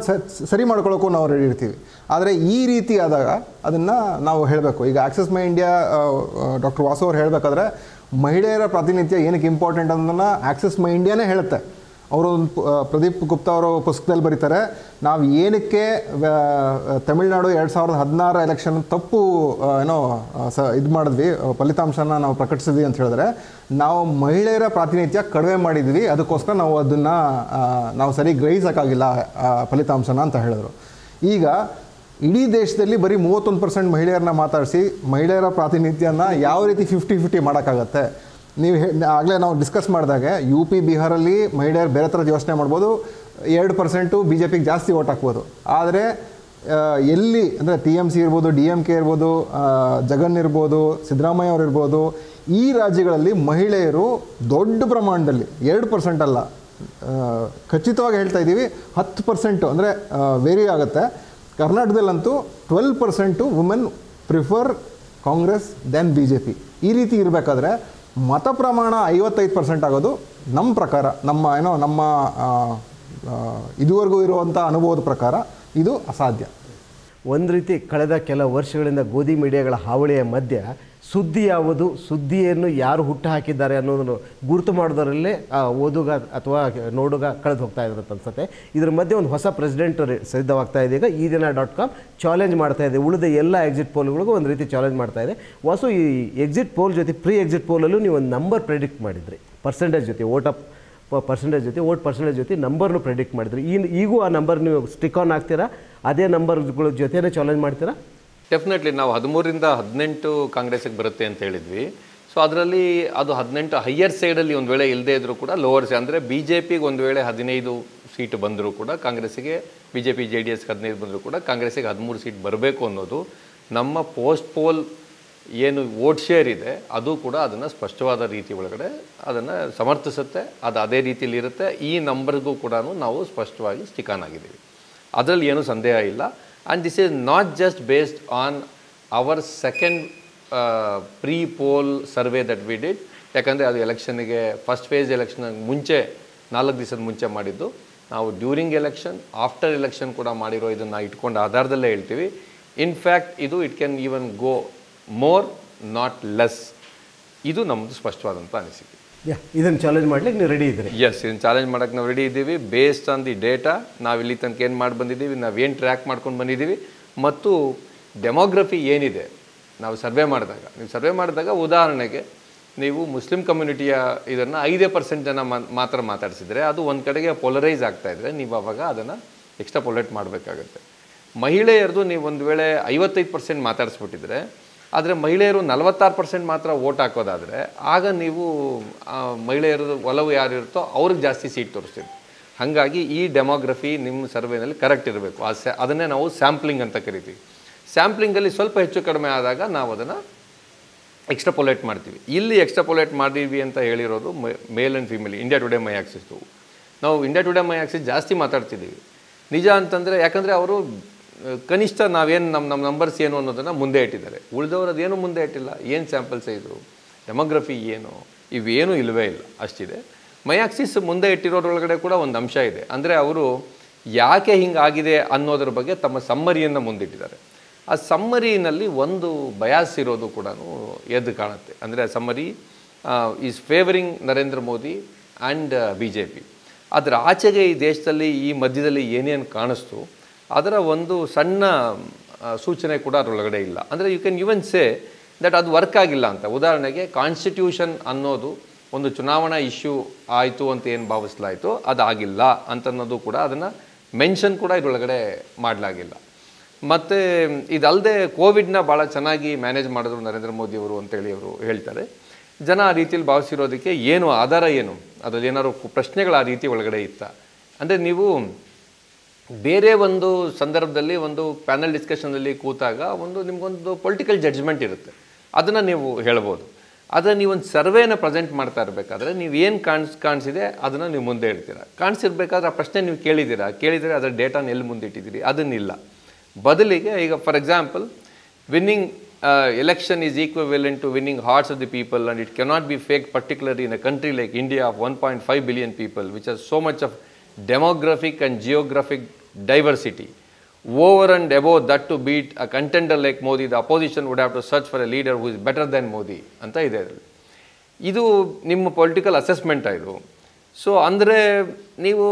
ಸರಿ ಮಾಡ್ಕೊಳ್ಳೋಕ್ಕೂ ನಾವು ರೆಡಿ ಇರ್ತೀವಿ ಆದರೆ ಈ ರೀತಿ ಆದಾಗ ಅದನ್ನು ನಾವು ಹೇಳಬೇಕು ಈಗ Axis My India doctor Vasu ಅವ್ರು ಹೇಳಬೇಕಾದ್ರೆ ಮಹಿಳೆಯರ ಪ್ರಾತಿನಿಧ್ಯ ಏನಕ್ಕೆ ಇಂಪಾರ್ಟೆಂಟ್ ಅನ್ನೋದನ್ನು ಆಕ್ಸಸ್ ಮೈ ಇಂಡಿಯಾನೇ ಹೇಳುತ್ತೆ ಒಂದು ಪ್ರದೀಪ್ ಗುಪ್ತಾ ಅವರು ಪುಸ್ತಕದಲ್ಲಿ ಬರೀತಾರೆ ನಾವು ಏನಕ್ಕೆ ತಮಿಳ್ನಾಡು ಎರಡು ಸಾವಿರದ ಹದಿನಾರ ಎಲೆಕ್ಷನ್ ತಪ್ಪು ಏನೋ ಸ ಇದು ಮಾಡಿದ್ವಿ ಫಲಿತಾಂಶನ ನಾವು ಪ್ರಕಟಿಸಿದ್ವಿ ಅಂತ ಹೇಳಿದ್ರೆ ನಾವು ಮಹಿಳೆಯರ ಪ್ರಾತಿನಿಧ್ಯ ಕಡಿಮೆ ಮಾಡಿದ್ವಿ ಅದಕ್ಕೋಸ್ಕರ ನಾವು ಅದನ್ನು ನಾವು ಸರಿ ಗ್ರಹಿಸೋಕ್ಕಾಗಿಲ್ಲ ಫಲಿತಾಂಶನ ಅಂತ ಹೇಳಿದ್ರು ಈಗ ಇಡೀ ದೇಶದಲ್ಲಿ ಬರೀ ಮೂವತ್ತೊಂದು ಪರ್ಸೆಂಟ್ ಮಹಿಳೆಯರನ್ನ ಮಾತಾಡಿಸಿ ಮಹಿಳೆಯರ ಪ್ರಾತಿನಿಧ್ಯನ ಯಾವ ರೀತಿ ಫಿಫ್ಟಿ ಫಿಫ್ಟಿ ಮಾಡೋಕ್ಕಾಗತ್ತೆ ನೀವು ಆಗಲೇ ನಾವು ಡಿಸ್ಕಸ್ ಮಾಡಿದಾಗೆ ಯು ಪಿ ಬಿಹಾರಲ್ಲಿ ಮಹಿಳೆಯರು ಬೇರೆ ಥರದ ಯೋಚನೆ ಮಾಡ್ಬೋದು ಎರಡು ಪರ್ಸೆಂಟು ಬಿ ಜೆ ಪಿಗೆ ಜಾಸ್ತಿ ಓಟ್ ಹಾಕ್ಬೋದು ಆದರೆ ಎಲ್ಲಿ ಅಂದರೆ ಟಿ ಎಮ್ ಸಿ ಇರ್ಬೋದು ಡಿ ಎಮ್ ಕೆ ಇರ್ಬೋದು ಜಗನ್ ಇರ್ಬೋದು ಸಿದ್ದರಾಮಯ್ಯ ಅವ್ರು ಇರ್ಬೋದು ಈ ರಾಜ್ಯಗಳಲ್ಲಿ ಮಹಿಳೆಯರು ದೊಡ್ಡ ಪ್ರಮಾಣದಲ್ಲಿ ಎರಡು ಪರ್ಸೆಂಟ್ ಅಲ್ಲ ಖಚಿತವಾಗಿ ಹೇಳ್ತಾ ಇದ್ದೀವಿ ಹತ್ತು ಪರ್ಸೆಂಟು ಅಂದರೆ ವೇರಿ ಆಗುತ್ತೆ ಕರ್ನಾಟಕದಲ್ಲಂತೂ twelve percent women prefer Congress then B J P ಈ ರೀತಿ ಇರಬೇಕಾದ್ರೆ ಮತ ಪ್ರಮಾಣ ಐವತ್ತೈದು ಪರ್ಸೆಂಟ್ ಆಗೋದು ನಮ್ಮ ಪ್ರಕಾರ ನಮ್ಮ ಏನೋ ನಮ್ಮ ಇದುವರೆಗೂ ಇರುವಂಥ ಅನುಭವದ ಪ್ರಕಾರ ಇದು ಅಸಾಧ್ಯ ಒಂದು ರೀತಿ ಕಳೆದ ಕೆಲ ವರ್ಷಗಳಿಂದ ಗೋಧಿ ಮೀಡಿಯಾಗಳ ಹಾವಳಿಯ ಮಧ್ಯೆ ಸುದ್ದಿ ಯಾವುದು ಸುದ್ದಿಯನ್ನು ಯಾರು ಹುಟ್ಟು ಹಾಕಿದ್ದಾರೆ ಅನ್ನೋದನ್ನು ಗುರುತು ಮಾಡೋದರಲ್ಲೇ ಓದುಗ ಅಥವಾ ನೋಡುಗ ಕಳೆದು ಹೋಗ್ತಾ ಇದ್ದಾರೆ ಅನ್ಸುತ್ತೆ ಇದ್ರ ಮಧ್ಯೆ ಒಂದು ಹೊಸ ಪ್ರೆಸಿಡೆಂಟ್ ಸಿದ್ಧವಾಗ್ತಾ ಇದೆ ಈಗ ಈ ದಿನ ಡಾಟ್ ಕಾಮ್ ಚಾಲೆಂಜ್ ಮಾಡ್ತಾ ಇದೆ ಉಳಿದ ಎಲ್ಲ ಎಕ್ಸಿಟ್ ಪೋಲ್ಗಳಿಗೂ ಒಂದು ರೀತಿ ಚಾಲೆಂಜ್ ಮಾಡ್ತಾ ಇದೆ ವಾಸು ಈ ಎಕ್ಸಿಟ್ ಪೋಲ್ ಜೊತೆ ಪ್ರೀ ಎಕ್ಸಿಟ್ ಪೋಲಲ್ಲೂ ನೀವು ಒಂದು ನಂಬರ್ ಪ್ರೆಡಿಕ್ಟ್ ಮಾಡಿದ್ರಿ ಪರ್ಸೆಂಟೇಜ್ ಜೊತೆ ವೋಟ್ ಅಪ್ ಪರ್ಸೆಂಟೇಜ್ ಜೊತೆ ಓಟ್ ಪರ್ಸೆಂಟೇಜ್ ಜೊತೆ ನಂಬರ್ನು ಪ್ರೆಡಿಕ್ಟ್ ಮಾಡಿದ್ರಿ ಈಗೂ ಆ ನಂಬರ್ ನೀವು ಸ್ಟಿಕ್ ಆನ್ ಆಗ್ತೀರಾ ಅದೇ ನಂಬರ್ಗಳ ಜೊತೆನೇ ಚಾಲೆಂಜ್ ಮಾಡ್ತೀರಾ ಡೆಫಿನೆಟ್ಲಿ ನಾವು ಹದಿಮೂರಿಂದ ಹದಿನೆಂಟು ಕಾಂಗ್ರೆಸ್ಗೆ ಬರುತ್ತೆ ಅಂತ ಹೇಳಿದ್ವಿ ಸೊ ಅದರಲ್ಲಿ ಅದು ಹದಿನೆಂಟು ಹೈಯರ್ ಸೈಡಲ್ಲಿ ಒಂದು ವೇಳೆ ಇಲ್ಲದೇ ಇದ್ದರೂ ಕೂಡ ಲೋವರ್ ಸೈಡ್ ಅಂದರೆ ಬಿ ಜೆ ಪಿಗೆ ಒಂದು ವೇಳೆ ಹದಿನೈದು ಸೀಟ್ ಬಂದರೂ ಕೂಡ ಕಾಂಗ್ರೆಸ್ಸಿಗೆ B J P J D ಎಸ್ಗೆ ಹದಿನೈದು ಬಂದರೂ ಕೂಡ ಕಾಂಗ್ರೆಸ್ಗೆ ಹದಿಮೂರು ಸೀಟ್ ಬರಬೇಕು ಅನ್ನೋದು ನಮ್ಮ ಪೋಸ್ಟ್ ಪೋಲ್ ಏನು ವೋಟ್ ಶೇರ್ ಇದೆ ಅದು ಕೂಡ ಅದನ್ನು ಸ್ಪಷ್ಟವಾದ ರೀತಿ ಒಳಗಡೆ ಅದನ್ನು ಸಮರ್ಥಿಸುತ್ತೆ ಅದು ಅದೇ ಇರುತ್ತೆ ಈ ನಂಬರ್ಗೂ ಕೂಡ ನಾವು ಸ್ಪಷ್ಟವಾಗಿ ಸ್ಟಿಕಾನ್ ಆಗಿದ್ದೀವಿ ಅದರಲ್ಲಿ ಏನೂ ಸಂದೇಹ ಇಲ್ಲ and this is not just based on our second uh, pre poll survey that we did ಯಾಕಂದರೆ ಅದು ಎಲೆಕ್ಷನ್ಗೆ ಫಸ್ಟ್ ಫೇಸ್ ಎಲೆಕ್ಷನ್ ಮುಂಚೆ ನಾಲ್ಕು ದಿವಸದ ಮುಂಚೆ ಮಾಡಿದ್ದು ನಾವು ಡ್ಯೂರಿಂಗ್ ಎಲೆಕ್ಷನ್ ಆಫ್ಟರ್ ಎಲೆಕ್ಷನ್ ಕೂಡ ಮಾಡಿರೋ ಇದನ್ನು ಇಟ್ಕೊಂಡು ಆಧಾರದಲ್ಲೇ ಹೇಳ್ತೀವಿ ಇನ್ಫ್ಯಾಕ್ಟ್ ಇದು it can even go more not less ಇದು ನಮ್ಮದು ಸ್ಪಷ್ಟವಾದಂಥ ಅನಿಸಿಕೆ いや ಇದನ್ನ ಚಾಲೆಂಜ್ ಮಾಡ್ಲಿಕ್ಕೆ ನೀ ರೆಡಿ ಇದ್ದೀರಾ यस ಇದನ್ನ ಚಾಲೆಂಜ್ ಮಾಡಕ್ಕೆ ನಾವು ರೆಡಿ ಇದ್ದೀವಿ ಬೇಸ್ಡ್ ಆನ್ ದಿ ಡೇಟಾ ನಾವು ಇಲ್ಲಿ ತನಕ ಏನು ಮಾಡಿ ಬಂದಿದ್ದೀವಿ ನಾವು ಏನು ಟ್ರ್ಯಾಕ್ ಮಾಡ್ಕೊಂಡು ಬಂದಿದ್ದೀವಿ ಮತ್ತು ಡೆಮೋಗ್ರಾಫಿ ಏನಿದೆ ನಾವು ಸರ್ವೇ ಮಾಡಿದಾಗ ನೀವು ಸರ್ವೇ ಮಾಡಿದಾಗ ಉದಾಹರಣೆಗೆ ನೀವು ಮುಸ್ಲಿಂ ಕಮ್ಯೂನಿಟಿಯ ಇದನ್ನ 5% ಜನ ಮಾತ್ರ ಮಾತಾಡಿಸಿದ್ರೆ ಅದು ಒಂದಕಡೆಗೆ ಪೋಲರೈಸ್ ಆಗ್ತಾ ಇದ್ರೆ ನೀವು ಅವಾಗ ಅದನ್ನ ಎಕ್ಸ್ಟ್ರಾ ಪೊಲೇಟ್ ಮಾಡಬೇಕಾಗುತ್ತೆ ಮಹಿಳೆಯರುದು ನೀವು ಒಂದು ವೇಳೆ 55% ಮಾತಾಡಿಸ್ಬಿಟ್ಟಿದ್ರೆ ಆದರೆ ಮಹಿಳೆಯರು ನಲವತ್ತಾರು ಪರ್ಸೆಂಟ್ ಮಾತ್ರ ಓಟ್ ಹಾಕೋದಾದರೆ ಆಗ ನೀವು ಮಹಿಳೆಯರ ಒಲವು ಯಾರಿರುತ್ತೋ ಅವ್ರಿಗೆ ಜಾಸ್ತಿ ಸೀಟ್ ತೋರಿಸ್ತೀವಿ ಹಾಗಾಗಿ ಈ ಡೆಮೋಗ್ರಫಿ ನಿಮ್ಮ ಸರ್ವೇನಲ್ಲಿ ಕರೆಕ್ಟ್ ಇರಬೇಕು ಆ ಸ್ಯಾ ಅದನ್ನೇ ನಾವು ಸ್ಯಾಂಪ್ಲಿಂಗ್ ಅಂತ ಕರಿತೀವಿ ಸ್ಯಾಂಪ್ಲಿಂಗಲ್ಲಿ ಸ್ವಲ್ಪ ಹೆಚ್ಚು ಕಡಿಮೆ ಆದಾಗ ನಾವು ಅದನ್ನು ಎಕ್ಸ್ಟ್ರಾಪೊಲೇಟ್ ಮಾಡ್ತೀವಿ ಇಲ್ಲಿ ಎಕ್ಸ್ಟ್ರಾಪೊಲೇಟ್ ಮಾಡಿದ್ವಿ ಅಂತ ಹೇಳಿರೋದು male and female India Today My ಆಕ್ಸಿಸ್ದು ನಾವು ಇಂಡಿಯಾ ಟುಡೇ ಮೈ ಆಕ್ಸಿಸ್ ಜಾಸ್ತಿ ಮಾತಾಡ್ತಿದ್ದೀವಿ ನಿಜ ಅಂತಂದರೆ ಯಾಕಂದರೆ ಅವರು ಕನಿಷ್ಠ ನಾವೇನು ನಮ್ಮ ನಮ್ಮ ನಂಬರ್ಸ್ ಏನು ಅನ್ನೋದನ್ನು ಮುಂದೆ ಇಟ್ಟಿದ್ದಾರೆ ಉಳಿದವರು ಅದೇನು ಮುಂದೆ ಇಟ್ಟಿಲ್ಲ ಏನು ಸ್ಯಾಂಪಲ್ಸ್ ಇದ್ದರು ಡೆಮೋಗ್ರಫಿ ಏನು ಇವೇನು ಇಲ್ಲವೇ ಇಲ್ಲ ಅಷ್ಟಿದೆ ಮಯಾಕ್ಸಿಸ್ ಮುಂದೆ ಇಟ್ಟಿರೋದ್ರೊಳಗಡೆ ಕೂಡ ಒಂದು ಅಂಶ ಇದೆ ಅಂದರೆ ಅವರು ಯಾಕೆ ಹಿಂಗಾಗಿದೆ ಅನ್ನೋದ್ರ ಬಗ್ಗೆ ತಮ್ಮ ಸಮ್ಮರಿಯನ್ನು ಮುಂದಿಟ್ಟಿದ್ದಾರೆ ಆ ಸಮ್ಮರಿನಲ್ಲಿ ಒಂದು ಬಯಾಸ್ ಇರೋದು ಕೂಡ ಎದ್ದು ಕಾಣುತ್ತೆ ಅಂದರೆ ಆ summary is favouring Narendra Modi and B J P ಅದರ ಆಚೆಗೆ ಈ ದೇಶದಲ್ಲಿ ಈ ಮಧ್ಯದಲ್ಲಿ ಏನೇನು ಕಾಣಿಸ್ತು ಅದರ ಒಂದು ಸಣ್ಣ ಸೂಚನೆ ಕೂಡ ಅದರೊಳಗಡೆ ಇಲ್ಲ ಅಂದರೆ you can even say that ಅದು ವರ್ಕ್ ಆಗಿಲ್ಲ ಅಂತ ಉದಾಹರಣೆಗೆ ಕಾನ್ಸ್ಟಿಟ್ಯೂಷನ್ ಅನ್ನೋದು ಒಂದು ಚುನಾವಣಾ ಇಶ್ಯೂ ಆಯಿತು ಅಂತ ಏನು ಭಾವಿಸಲಾಯಿತು ಅದಾಗಿಲ್ಲ ಅಂತನ್ನೋದು ಕೂಡ ಅದನ್ನು ಮೆನ್ಷನ್ ಕೂಡ ಇದರೊಳಗಡೆ ಮಾಡಲಾಗಿಲ್ಲ ಮತ್ತು ಇದಲ್ಲದೆ ಕೋವಿಡ್ನ ಭಾಳ ಚೆನ್ನಾಗಿ ಮ್ಯಾನೇಜ್ ಮಾಡಿದ್ರು ನರೇಂದ್ರ ಮೋದಿಯವರು ಅಂತೇಳಿ ಅವರು ಹೇಳ್ತಾರೆ ಜನ ಆ ರೀತಿಯಲ್ಲಿ ಭಾವಿಸಿರೋದಕ್ಕೆ ಏನು ಆಧಾರ ಏನು ಅದರಲ್ಲಿ ಏನಾದ್ರು ಪ್ರಶ್ನೆಗಳು ಆ ರೀತಿ ಒಳಗಡೆ ಇತ್ತ ಅಂದರೆ ನೀವು ಬೇರೆ ಒಂದು ಸಂದರ್ಭದಲ್ಲಿ ಒಂದು ಪ್ಯಾನಲ್ ಡಿಸ್ಕಷನಲ್ಲಿ ಕೂತಾಗ ಒಂದು ನಿಮಗೊಂದು ಪೊಲಿಟಿಕಲ್ ಜಡ್ಜ್ಮೆಂಟ್ ಇರುತ್ತೆ ಅದನ್ನು ನೀವು ಹೇಳ್ಬೋದು ಆದರೆ ನೀವೊಂದು ಸರ್ವೇನ ಪ್ರೆಸೆಂಟ್ ಮಾಡ್ತಾ ಇರಬೇಕಾದ್ರೆ ನೀವು ಏನು ಕಾಣಿಸ್ ಕಾಣಿಸಿದೆ ಅದನ್ನು ನೀವು ಮುಂದೆ ಇಡ್ತೀರಾ ಕಾಣಿಸಿರ್ಬೇಕಾದ್ರೆ ಆ ಪ್ರಶ್ನೆ ನೀವು ಕೇಳಿದ್ದೀರಾ ಕೇಳಿದರೆ ಅದರ ಡೇಟಾನ ಎಲ್ಲಿ ಮುಂದೆ ಇಟ್ಟಿದ್ದೀರಿ ಅದನ್ನಿಲ್ಲ ಬದಲಿಗೆ ಈಗ for example winning election is equivalent to winning hearts of the people and it cannot be fake particular in a country like India of one point five billion people which are so much of demographic and geographic diversity over and above that to beat a contender like Modi, the opposition would have to search for a leader who is better than Modi ಅಂತ ಇದೆ ಇದು ನಿಮ್ಮ political assessment ಇದು so ಅಂದರೆ ನೀವು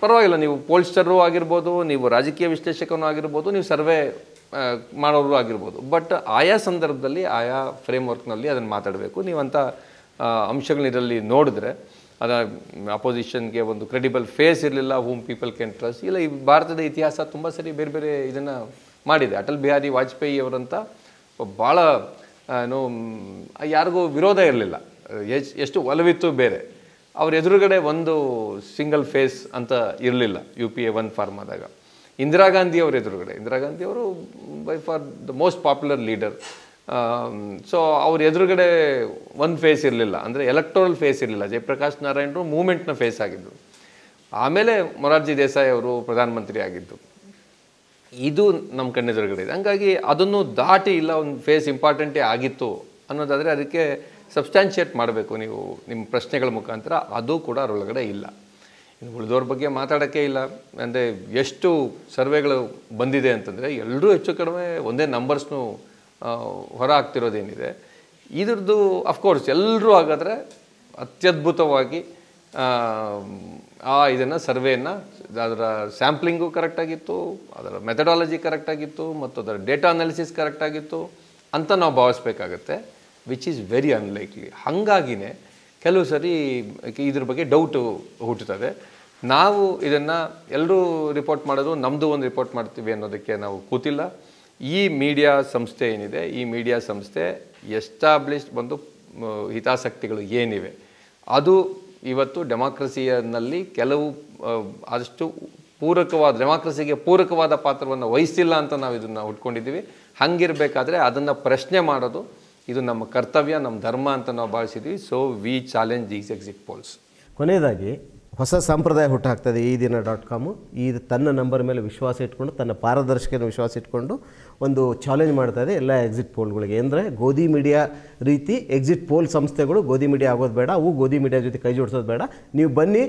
ಪರವಾಗಿಲ್ಲ ನೀವು ಪೋಲ್ಸ್ಟರು ಆಗಿರ್ಬೋದು ನೀವು ರಾಜಕೀಯ ವಿಶ್ಲೇಷಕನೂ ಆಗಿರ್ಬೋದು ನೀವು ಸರ್ವೆ ಮಾಡೋರು ಆಗಿರ್ಬೋದು ಬಟ್ ಆಯಾ ಸಂದರ್ಭದಲ್ಲಿ ಆಯಾ ಫ್ರೇಮ್ವರ್ಕ್ನಲ್ಲಿ ಅದನ್ನು ಮಾತಾಡಬೇಕು ನೀವು ನೀವಂಥ ಇದರಲ್ಲಿ ನೋಡಿದ್ರೆ ಅದರ ಅಪೋಸಿಷನ್ಗೆ ಒಂದು ಕ್ರೆಡಿಬಲ್ ಫೇಸ್ ಇರಲಿಲ್ಲ ಹೂಮ್ ಪೀಪಲ್ ಕ್ಯಾನ್ ಟ್ರಸ್ಟ್ ಇಲ್ಲ ಈ ಭಾರತದ ಇತಿಹಾಸ ತುಂಬ ಸರಿ ಬೇರೆ ಬೇರೆ ಇದನ್ನು ಮಾಡಿದೆ ಅಟಲ್ ಬಿಹಾರಿ ವಾಜಪೇಯಿ ಅವರಂತ ಭಾಳ ಏನು ಯಾರಿಗೂ ವಿರೋಧ ಇರಲಿಲ್ಲ ಎಚ್ ಎಷ್ಟು ಒಲವಿತ್ತು ಬೇರೆ ಅವ್ರ ಎದುರುಗಡೆ ಒಂದು ಸಿಂಗಲ್ ಫೇಸ್ ಅಂತ ಇರಲಿಲ್ಲ U P A one form ಆದಾಗ ಇಂದಿರಾ ಗಾಂಧಿ ಅವ್ರ ಎದುರುಗಡೆ ಇಂದಿರಾ ಗಾಂಧಿ ಅವರು by far the most popular leader so um, ಅವ್ರ ಎದುರುಗಡೆ ಒಂದು ಫೇಸ್ ಇರಲಿಲ್ಲ ಅಂದರೆ ಎಲೆಕ್ಟೋರಲ್ ಫೇಸ್ ಇರಲಿಲ್ಲ ಜಯಪ್ರಕಾಶ್ ನಾರಾಯಣರು ಮೂಮೆಂಟ್ನ ಫೇಸ್ ಆಗಿದ್ದರು ಆಮೇಲೆ ಮೊರಾರ್ಜಿ ದೇಸಾಯಿ ಅವರು ಪ್ರಧಾನಮಂತ್ರಿ ಆಗಿದ್ದು ಇದು ನಮ್ಮ ಕಣ್ಣೆದುರುಗಡೆ ಇದೆ ಹಂಗಾಗಿ ಅದನ್ನು ದಾಟಿ ಇಲ್ಲ ಒಂದು ಫೇಸ್ ಇಂಪಾರ್ಟೆಂಟೇ ಆಗಿತ್ತು ಅನ್ನೋದಾದರೆ ಅದಕ್ಕೆ ಸಬ್ಸ್ಟ್ಯಾನ್ಷಿಯೇಟ್ ಮಾಡಬೇಕು ನೀವು ನಿಮ್ಮ ಪ್ರಶ್ನೆಗಳ ಮುಖಾಂತರ ಅದು ಕೂಡ ಅದರೊಳಗಡೆ ಇಲ್ಲ ಇನ್ನು ಉಳಿದವ್ರ ಬಗ್ಗೆ ಮಾತಾಡೋಕ್ಕೆ ಇಲ್ಲ ಅಂದರೆ ಎಷ್ಟು ಸರ್ವೆಗಳು ಬಂದಿದೆ ಅಂತಂದರೆ ಎಲ್ಲರೂ ಹೆಚ್ಚು ಕಡಿಮೆ ಒಂದೇ ನಂಬರ್ಸ್ನೂ ಹೊರ ಆಗ್ತಿರೋದೇನಿದೆ ಇದ್ರದ್ದು ಅಫ್ಕೋರ್ಸ್ ಎಲ್ಲರೂ ಹಾಗಾದರೆ ಅತ್ಯದ್ಭುತವಾಗಿ ಆ ಇದನ್ನು ಸರ್ವೆಯನ್ನು ಅದರ ಸ್ಯಾಂಪ್ಲಿಂಗು ಕರೆಕ್ಟಾಗಿತ್ತು ಅದರ ಮೆಥಡಾಲಜಿ ಕರೆಕ್ಟಾಗಿತ್ತು ಮತ್ತು ಅದರ ಡೇಟಾ ಅನಾಲಿಸಿಸ್ ಕರೆಕ್ಟಾಗಿತ್ತು ಅಂತ ನಾವು ಭಾವಿಸ್ಬೇಕಾಗತ್ತೆ ವಿಚ್ ಈಸ್ ವೆರಿ ಅನ್ಲೈಕ್ಲಿ ಹಾಗಾಗಿನೇ ಕೆಲವು ಸರಿ ಇದ್ರ ಬಗ್ಗೆ ಡೌಟು ಹುಟ್ಟುತ್ತದೆ ನಾವು ಇದನ್ನು ಎಲ್ಲರೂ ರಿಪೋರ್ಟ್ ಮಾಡೋದು ನಮ್ಮದು ಒಂದು ರಿಪೋರ್ಟ್ ಮಾಡ್ತೀವಿ ಅನ್ನೋದಕ್ಕೆ ನಾವು ಕೂತಿಲ್ಲ ಈ ಮೀಡಿಯಾ ಸಂಸ್ಥೆ ಏನಿದೆ ಈ ಮೀಡಿಯಾ ಸಂಸ್ಥೆ ಎಸ್ಟಾಬ್ಲಿಷ್ಡ್ ಬಂದು ಹಿತಾಸಕ್ತಿಗಳು ಏನಿವೆ ಅದು ಇವತ್ತು ಡೆಮಾಕ್ರಸಿಯಲ್ಲಿ ಕೆಲವು ಆದಷ್ಟು ಪೂರಕವಾದ ಡೆಮಾಕ್ರಸಿಗೆ ಪೂರಕವಾದ ಪಾತ್ರವನ್ನು ವಹಿಸಿಲ್ಲ ಅಂತ ನಾವು ಇದನ್ನು ಹುಟ್ಕೊಂಡಿದ್ದೀವಿ ಹಂಗಿರಬೇಕಾದ್ರೆ ಅದನ್ನು ಪ್ರಶ್ನೆ ಮಾಡೋದು ಇದು ನಮ್ಮ ಕರ್ತವ್ಯ ನಮ್ಮ ಧರ್ಮ ಅಂತ ನಾವು ಭಾವಿಸಿದ್ವಿ so we challenge these exit polls ಕೊನೆಯದಾಗಿ ಹೊಸ ಸಂಪ್ರದಾಯ ಹುಟ್ಟಾಗ್ತದೆ ಈ ದಿನ ಡಾಟ್ ಕಾಮು ಈ ತನ್ನ ನಂಬರ್ ಮೇಲೆ ವಿಶ್ವಾಸ ಇಟ್ಕೊಂಡು ತನ್ನ ಪಾರದರ್ಶಕನ ವಿಶ್ವಾಸ ಇಟ್ಕೊಂಡು ಒಂದು ಚಾಲೆಂಜ್ ಮಾಡ್ತಾ ಇದೆ ಎಲ್ಲ ಎಕ್ಸಿಟ್ ಪೋಲ್ಗಳಿಗೆ ಅಂದರೆ ಗೋಧಿ ಮೀಡಿಯಾ ರೀತಿ ಎಕ್ಸಿಟ್ ಪೋಲ್ ಸಂಸ್ಥೆಗಳು ಗೋಧಿ ಮೀಡಿಯಾ ಆಗೋದು ಬೇಡ ಅವು ಗೋಧಿ ಮೀಡಿಯಾ ಜೊತೆ ಕೈ ಜೋಡಿಸೋದು ಬೇಡ ನೀವು ಬನ್ನಿ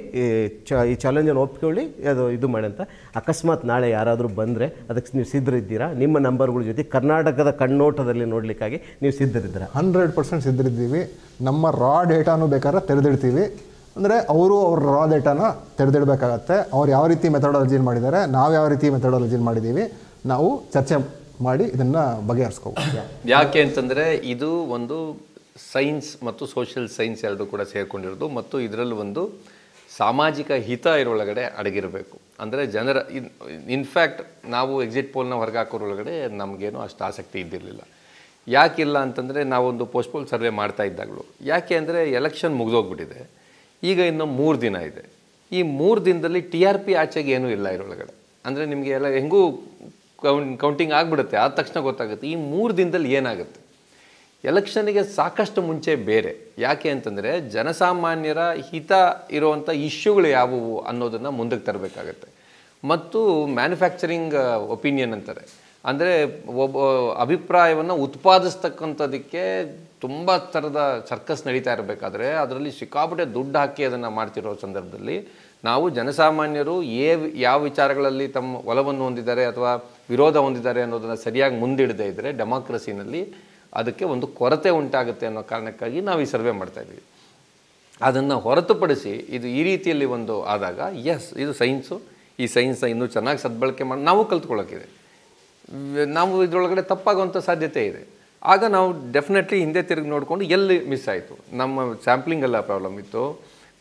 ಈ ಚಾಲೆಂಜನ್ನು ಒಪ್ಕೊಳ್ಳಿ ಅದು ಇದು ಮಾಡಿ ಅಂತ ಅಕಸ್ಮಾತ್ ನಾಳೆ ಯಾರಾದರೂ ಬಂದರೆ ಅದಕ್ಕೆ ನೀವು ಸಿದ್ಧರಿದ್ದೀರಾ ನಿಮ್ಮ ನಂಬರ್ಗಳ ಜೊತೆ ಕರ್ನಾಟಕದ ಕಣ್ಣೋಟದಲ್ಲಿ ನೋಡಲಿಕ್ಕಾಗಿ ನೀವು ಸಿದ್ಧರಿದ್ದೀರಾ ಹಂಡ್ರೆಡ್ ಪರ್ಸೆಂಟ್ ಸಿದ್ಧರಿದ್ದೀವಿ ನಮ್ಮ ರಾ ಡೇಟಾನು ಬೇಕಾದ್ರೆ ತೆರೆದಿಡ್ತೀವಿ ಅಂದರೆ ಅವರು ಅವ್ರ ರಾ ಡೇಟಾನ ತೆರೆದಿಡಬೇಕಾಗತ್ತೆ ಅವ್ರು ಯಾವ ರೀತಿ ಮೆಥಡಾಲಜಿನ ಮಾಡಿದ್ದಾರೆ ನಾವು ಯಾವ ರೀತಿ ಮೆಥಡಾಲಜಿನ ಮಾಡಿದ್ದೀವಿ ನಾವು ಚರ್ಚೆ ಮಾಡಿ ಇದನ್ನು ಬಗೆಹರಿಸ್ಕೋ *coughs* ಯಾಕೆ ಅಂತಂದರೆ ಇದು ಒಂದು ಸೈನ್ಸ್ ಮತ್ತು ಸೋಷಿಯಲ್ ಸೈನ್ಸ್ ಎರಡೂ ಕೂಡ ಸೇರಿಕೊಂಡಿರೋದು ಮತ್ತು ಇದರಲ್ಲಿ ಒಂದು ಸಾಮಾಜಿಕ ಹಿತ ಇರೋಳಗಡೆ ಅಡಗಿರಬೇಕು ಅಂದರೆ ಜನರ ಇನ್ ಇನ್ಫ್ಯಾಕ್ಟ್ ನಾವು ಎಕ್ಸಿಟ್ ಪೋಲ್ನ ಹೊರಗೆ ನಮಗೇನು ಅಷ್ಟು ಆಸಕ್ತಿ ಇದ್ದಿರಲಿಲ್ಲ ಯಾಕಿಲ್ಲ ಅಂತಂದರೆ ನಾವೊಂದು ಪೋಲ್ ಸರ್ವೆ ಮಾಡ್ತಾ ಇದ್ದಾಗಲೂ ಯಾಕೆ ಅಂದರೆ ಎಲೆಕ್ಷನ್ ಮುಗಿದೋಗ್ಬಿಟ್ಟಿದೆ ಈಗ ಇನ್ನು ಮೂರು ದಿನ ಇದೆ ಈ ಮೂರು ದಿನದಲ್ಲಿ ಟಿ ಆರ್ ಪಿ ಆಚೆಗೆ ಏನೂ ಇಲ್ಲ ಇರೋಳಗಡೆ ಅಂದರೆ ನಿಮಗೆ ಎಲ್ಲ ಹೆಂಗೂ ಕೌಂಟ್ ಕೌಂಟಿಂಗ್ ಆಗಿಬಿಡುತ್ತೆ ಆದ ತಕ್ಷಣ ಗೊತ್ತಾಗುತ್ತೆ ಈ ಮೂರು ದಿನದಲ್ಲಿ ಏನಾಗುತ್ತೆ ಎಲೆಕ್ಷನ್ಗೆ ಸಾಕಷ್ಟು ಮುಂಚೆ ಬೇರೆ ಯಾಕೆ ಅಂತಂದರೆ ಜನಸಾಮಾನ್ಯರ ಹಿತ ಇರುವಂಥ ಇಶ್ಯೂಗಳು ಯಾವುವು ಅನ್ನೋದನ್ನು ಮುಂದಕ್ಕೆ ತರಬೇಕಾಗತ್ತೆ ಮತ್ತು ಮ್ಯಾನುಫ್ಯಾಕ್ಚರಿಂಗ್ ಒಪಿನಿಯನ್ ಅಂತಾರೆ ಅಂದರೆ ಒಬ್ಬ ಅಭಿಪ್ರಾಯವನ್ನು ಉತ್ಪಾದಿಸ್ತಕ್ಕಂಥದಕ್ಕೆ ತುಂಬ ಥರದ ಸರ್ಕಸ್ ನಡೀತಾ ಇರಬೇಕಾದ್ರೆ ಅದರಲ್ಲಿ ಸಿಕ್ಕಾಪಟ್ಟೆ ದುಡ್ಡು ಹಾಕಿ ಅದನ್ನು ಮಾಡ್ತಿರೋ ಸಂದರ್ಭದಲ್ಲಿ ನಾವು ಜನಸಾಮಾನ್ಯರು ಏ ಯಾವ ವಿಚಾರಗಳಲ್ಲಿ ತಮ್ಮ ಒಲವನ್ನು ಹೊಂದಿದ್ದಾರೆ ಅಥವಾ ವಿರೋಧ ಹೊಂದಿದ್ದಾರೆ ಅನ್ನೋದನ್ನು ಸರಿಯಾಗಿ ಮುಂದಿಡದೇ ಇದ್ದರೆ ಡೆಮಾಕ್ರಸಿನಲ್ಲಿ ಅದಕ್ಕೆ ಒಂದು ಕೊರತೆ ಉಂಟಾಗುತ್ತೆ ಅನ್ನೋ ಕಾರಣಕ್ಕಾಗಿ ನಾವು ಈ ಸರ್ವೆ ಮಾಡ್ತಾ ಇದ್ದೀವಿ ಅದನ್ನು ಹೊರತುಪಡಿಸಿ ಇದು ಈ ರೀತಿಯಲ್ಲಿ ಒಂದು ಆದಾಗ ಎಸ್ ಇದು ಸೈನ್ಸು ಈ ಸೈನ್ಸ್ನ ಇನ್ನೂ ಚೆನ್ನಾಗಿ ಸದ್ಬಳಕೆ ಮಾಡಿ ನಾವು ಕಲ್ತ್ಕೊಳ್ಳೋಕ್ಕಿದೆ ನಾವು ಇದರೊಳಗಡೆ ತಪ್ಪಾಗುವಂಥ ಸಾಧ್ಯತೆ ಇದೆ ಆಗ ನಾವು ಡೆಫಿನೆಟ್ಲಿ ಹಿಂದೆ ತಿರುಗಿ ನೋಡಿಕೊಂಡು ಎಲ್ಲಿ ಮಿಸ್ ಆಯಿತು ನಮ್ಮ ಎಲ್ಲ ಪ್ರಾಬ್ಲಮ್ ಇತ್ತು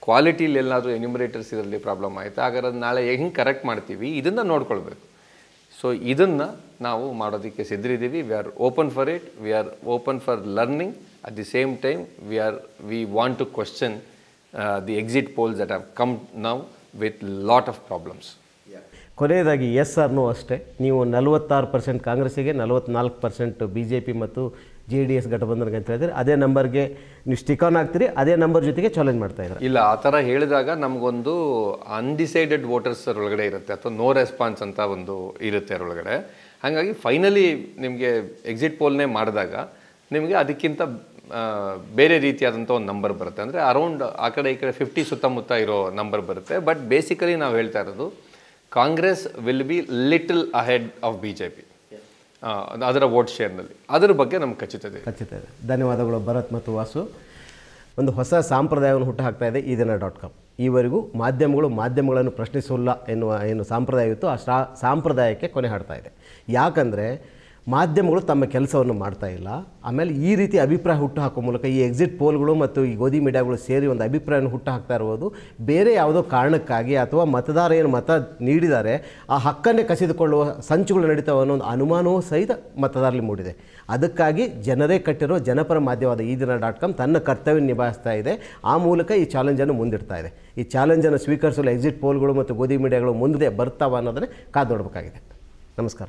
ಕ್ವಾಲಿಟಿಲಿ ಎಲ್ಲಾದರೂ ಎನ್ಯುಮರೇಟರ್ಸ್ ಇದರಲ್ಲಿ ಪ್ರಾಬ್ಲಮ್ ಆಯಿತು ಹಾಗಾದ್ರೆ ನಾಳೆ ಹೆಂಗೆ ಕರೆಕ್ಟ್ ಮಾಡ್ತೀವಿ ಇದನ್ನು ನೋಡ್ಕೊಳ್ಬೇಕು ಸೊ ಇದನ್ನು ನಾವು ಮಾಡೋದಕ್ಕೆ ಸಿದ್ಧರಿದ್ದೀವಿ we are open for it we are open for learning at the same time we are we want to question the exit polls that have come now with lot of problems ಕೊನೆಯದಾಗಿ S ಆರ್ನೂ ಅಷ್ಟೇ ನೀವು ನಲವತ್ತಾರು percent ಕಾಂಗ್ರೆಸ್ಸಿಗೆ ನಲವತ್ತ್ನಾಲ್ಕು percent B J P ಮತ್ತು J D S ಘಟಬಂಧನ ಅಂತ ಹೇಳಿದ್ರೆ ಅದೇ ನಂಬರ್ಗೆ ನೀವು ಸ್ಟಿಕ್ ಆನ್ ಆಗ್ತೀರಿ ಅದೇ ನಂಬರ್ ಜೊತೆಗೆ ಚಾಲೆಂಜ್ ಮಾಡ್ತಾ ಇದ್ದಾರೆ ಇಲ್ಲ ಆ ಥರ ಹೇಳಿದಾಗ ನಮಗೊಂದು ಅನ್ಡಿಸೈಡೆಡ್ ವೋಟರ್ಸ್ ಒಳಗಡೆ ಇರುತ್ತೆ ಅಥವಾ ನೋ ರೆಸ್ಪಾನ್ಸ್ ಅಂತ ಒಂದು ಇರುತ್ತೆ ಅದರೊಳಗಡೆ ಹಾಗಾಗಿ ಫೈನಲಿ ನಿಮಗೆ ಎಕ್ಸಿಟ್ ಪೋಲ್ನೇ ಮಾಡಿದಾಗ ನಿಮಗೆ ಅದಕ್ಕಿಂತ ಬೇರೆ ರೀತಿಯಾದಂಥ ಒಂದು ನಂಬರ್ ಬರುತ್ತೆ ಅಂದರೆ ಅರೌಂಡ್ ಆ ಕಡೆ ಈ ಕಡೆ ಫಿಫ್ಟಿ ಸುತ್ತಮುತ್ತ ಇರೋ ನಂಬರ್ ಬರುತ್ತೆ ಬಟ್ ಬೇಸಿಕಲಿ ನಾವು ಹೇಳ್ತಾ ಇರೋದು Congress will be little ahead of B J P ಅದರ ವೋಟ್ ಶೇರ್ನಲ್ಲಿ ಅದರ ಬಗ್ಗೆ ನಮ್ಗೆ ಖಚಿತ ಇದೆ ಖಚಿತ ಇದೆ ಧನ್ಯವಾದಗಳು ಭರತ್ ಮತ್ತು ವಾಸು ಒಂದು ಹೊಸ ಸಾಂಪ್ರದಾಯವನ್ನು ಹಾಕ್ತಾ ಇದೆ ಈ ದಿನ ಡಾಟ್ ಕಾಮ್ ಈವರೆಗೂ ಮಾಧ್ಯಮಗಳು ಮಾಧ್ಯಮಗಳನ್ನು ಪ್ರಶ್ನಿಸೋಲ್ಲ ಎನ್ನುವ ಏನು ಸಂಪ್ರದಾಯ ಇತ್ತು ಆ ಸಾಂಪ್ರದಾಯಕ್ಕೆ ಕೊನೆ ಹಾಡ್ತಾ ಇದೆ ಯಾಕಂದರೆ ಮಾಧ್ಯಮಗಳು ತಮ್ಮ ಕೆಲಸವನ್ನು ಮಾಡ್ತಾ ಇಲ್ಲ ಆಮೇಲೆ ಈ ರೀತಿ ಅಭಿಪ್ರಾಯ ಹುಟ್ಟು ಹಾಕೋ ಮೂಲಕ ಈ ಎಕ್ಸಿಟ್ ಪೋಲ್ಗಳು ಮತ್ತು ಈ ಗೋಧಿ ಮೀಡಿಯಾಗಳು ಸೇರಿ ಒಂದು ಅಭಿಪ್ರಾಯವನ್ನು ಹುಟ್ಟು ಹಾಕ್ತಾ ಇರೋದು ಬೇರೆ ಯಾವುದೋ ಕಾರಣಕ್ಕಾಗಿ ಅಥವಾ ಮತದಾರ ಏನು ಮತ ನೀಡಿದ್ದಾರೆ ಆ ಹಕ್ಕನ್ನೇ ಕಸಿದುಕೊಳ್ಳುವ ಸಂಚುಗಳು ನಡೀತಾವೆ ಅನ್ನೋ ಒಂದು ಅನುಮಾನವೂ ಸಹಿತ ಮತದಾರರಲ್ಲಿ ಮೂಡಿದೆ ಅದಕ್ಕಾಗಿ ಜನರೇ ಕಟ್ಟಿರೋ ಜನಪರ ಮಾಧ್ಯಮವಾದ ಈ ದಿನ ಡಾಟ್ ಕಾಮ್ ತನ್ನ ಕರ್ತವ್ಯ ನಿಭಾಯಿಸ್ತಾ ಇದೆ ಆ ಮೂಲಕ ಈ ಚಾಲೆಂಜನ್ನು ಮುಂದಿಡ್ತಾ ಇದೆ ಈ ಚಾಲೆಂಜನ್ನು ಸ್ವೀಕರಿಸಲು ಎಕ್ಸಿಟ್ ಪೋಲ್ಗಳು ಮತ್ತು ಗೋಧಿ ಮೀಡಿಯಾಗಳು ಮುಂದೆ ಬರ್ತಾವ ಅನ್ನೋದನ್ನೇ ಕಾದು ನೋಡಬೇಕಾಗಿದೆ ನಮಸ್ಕಾರ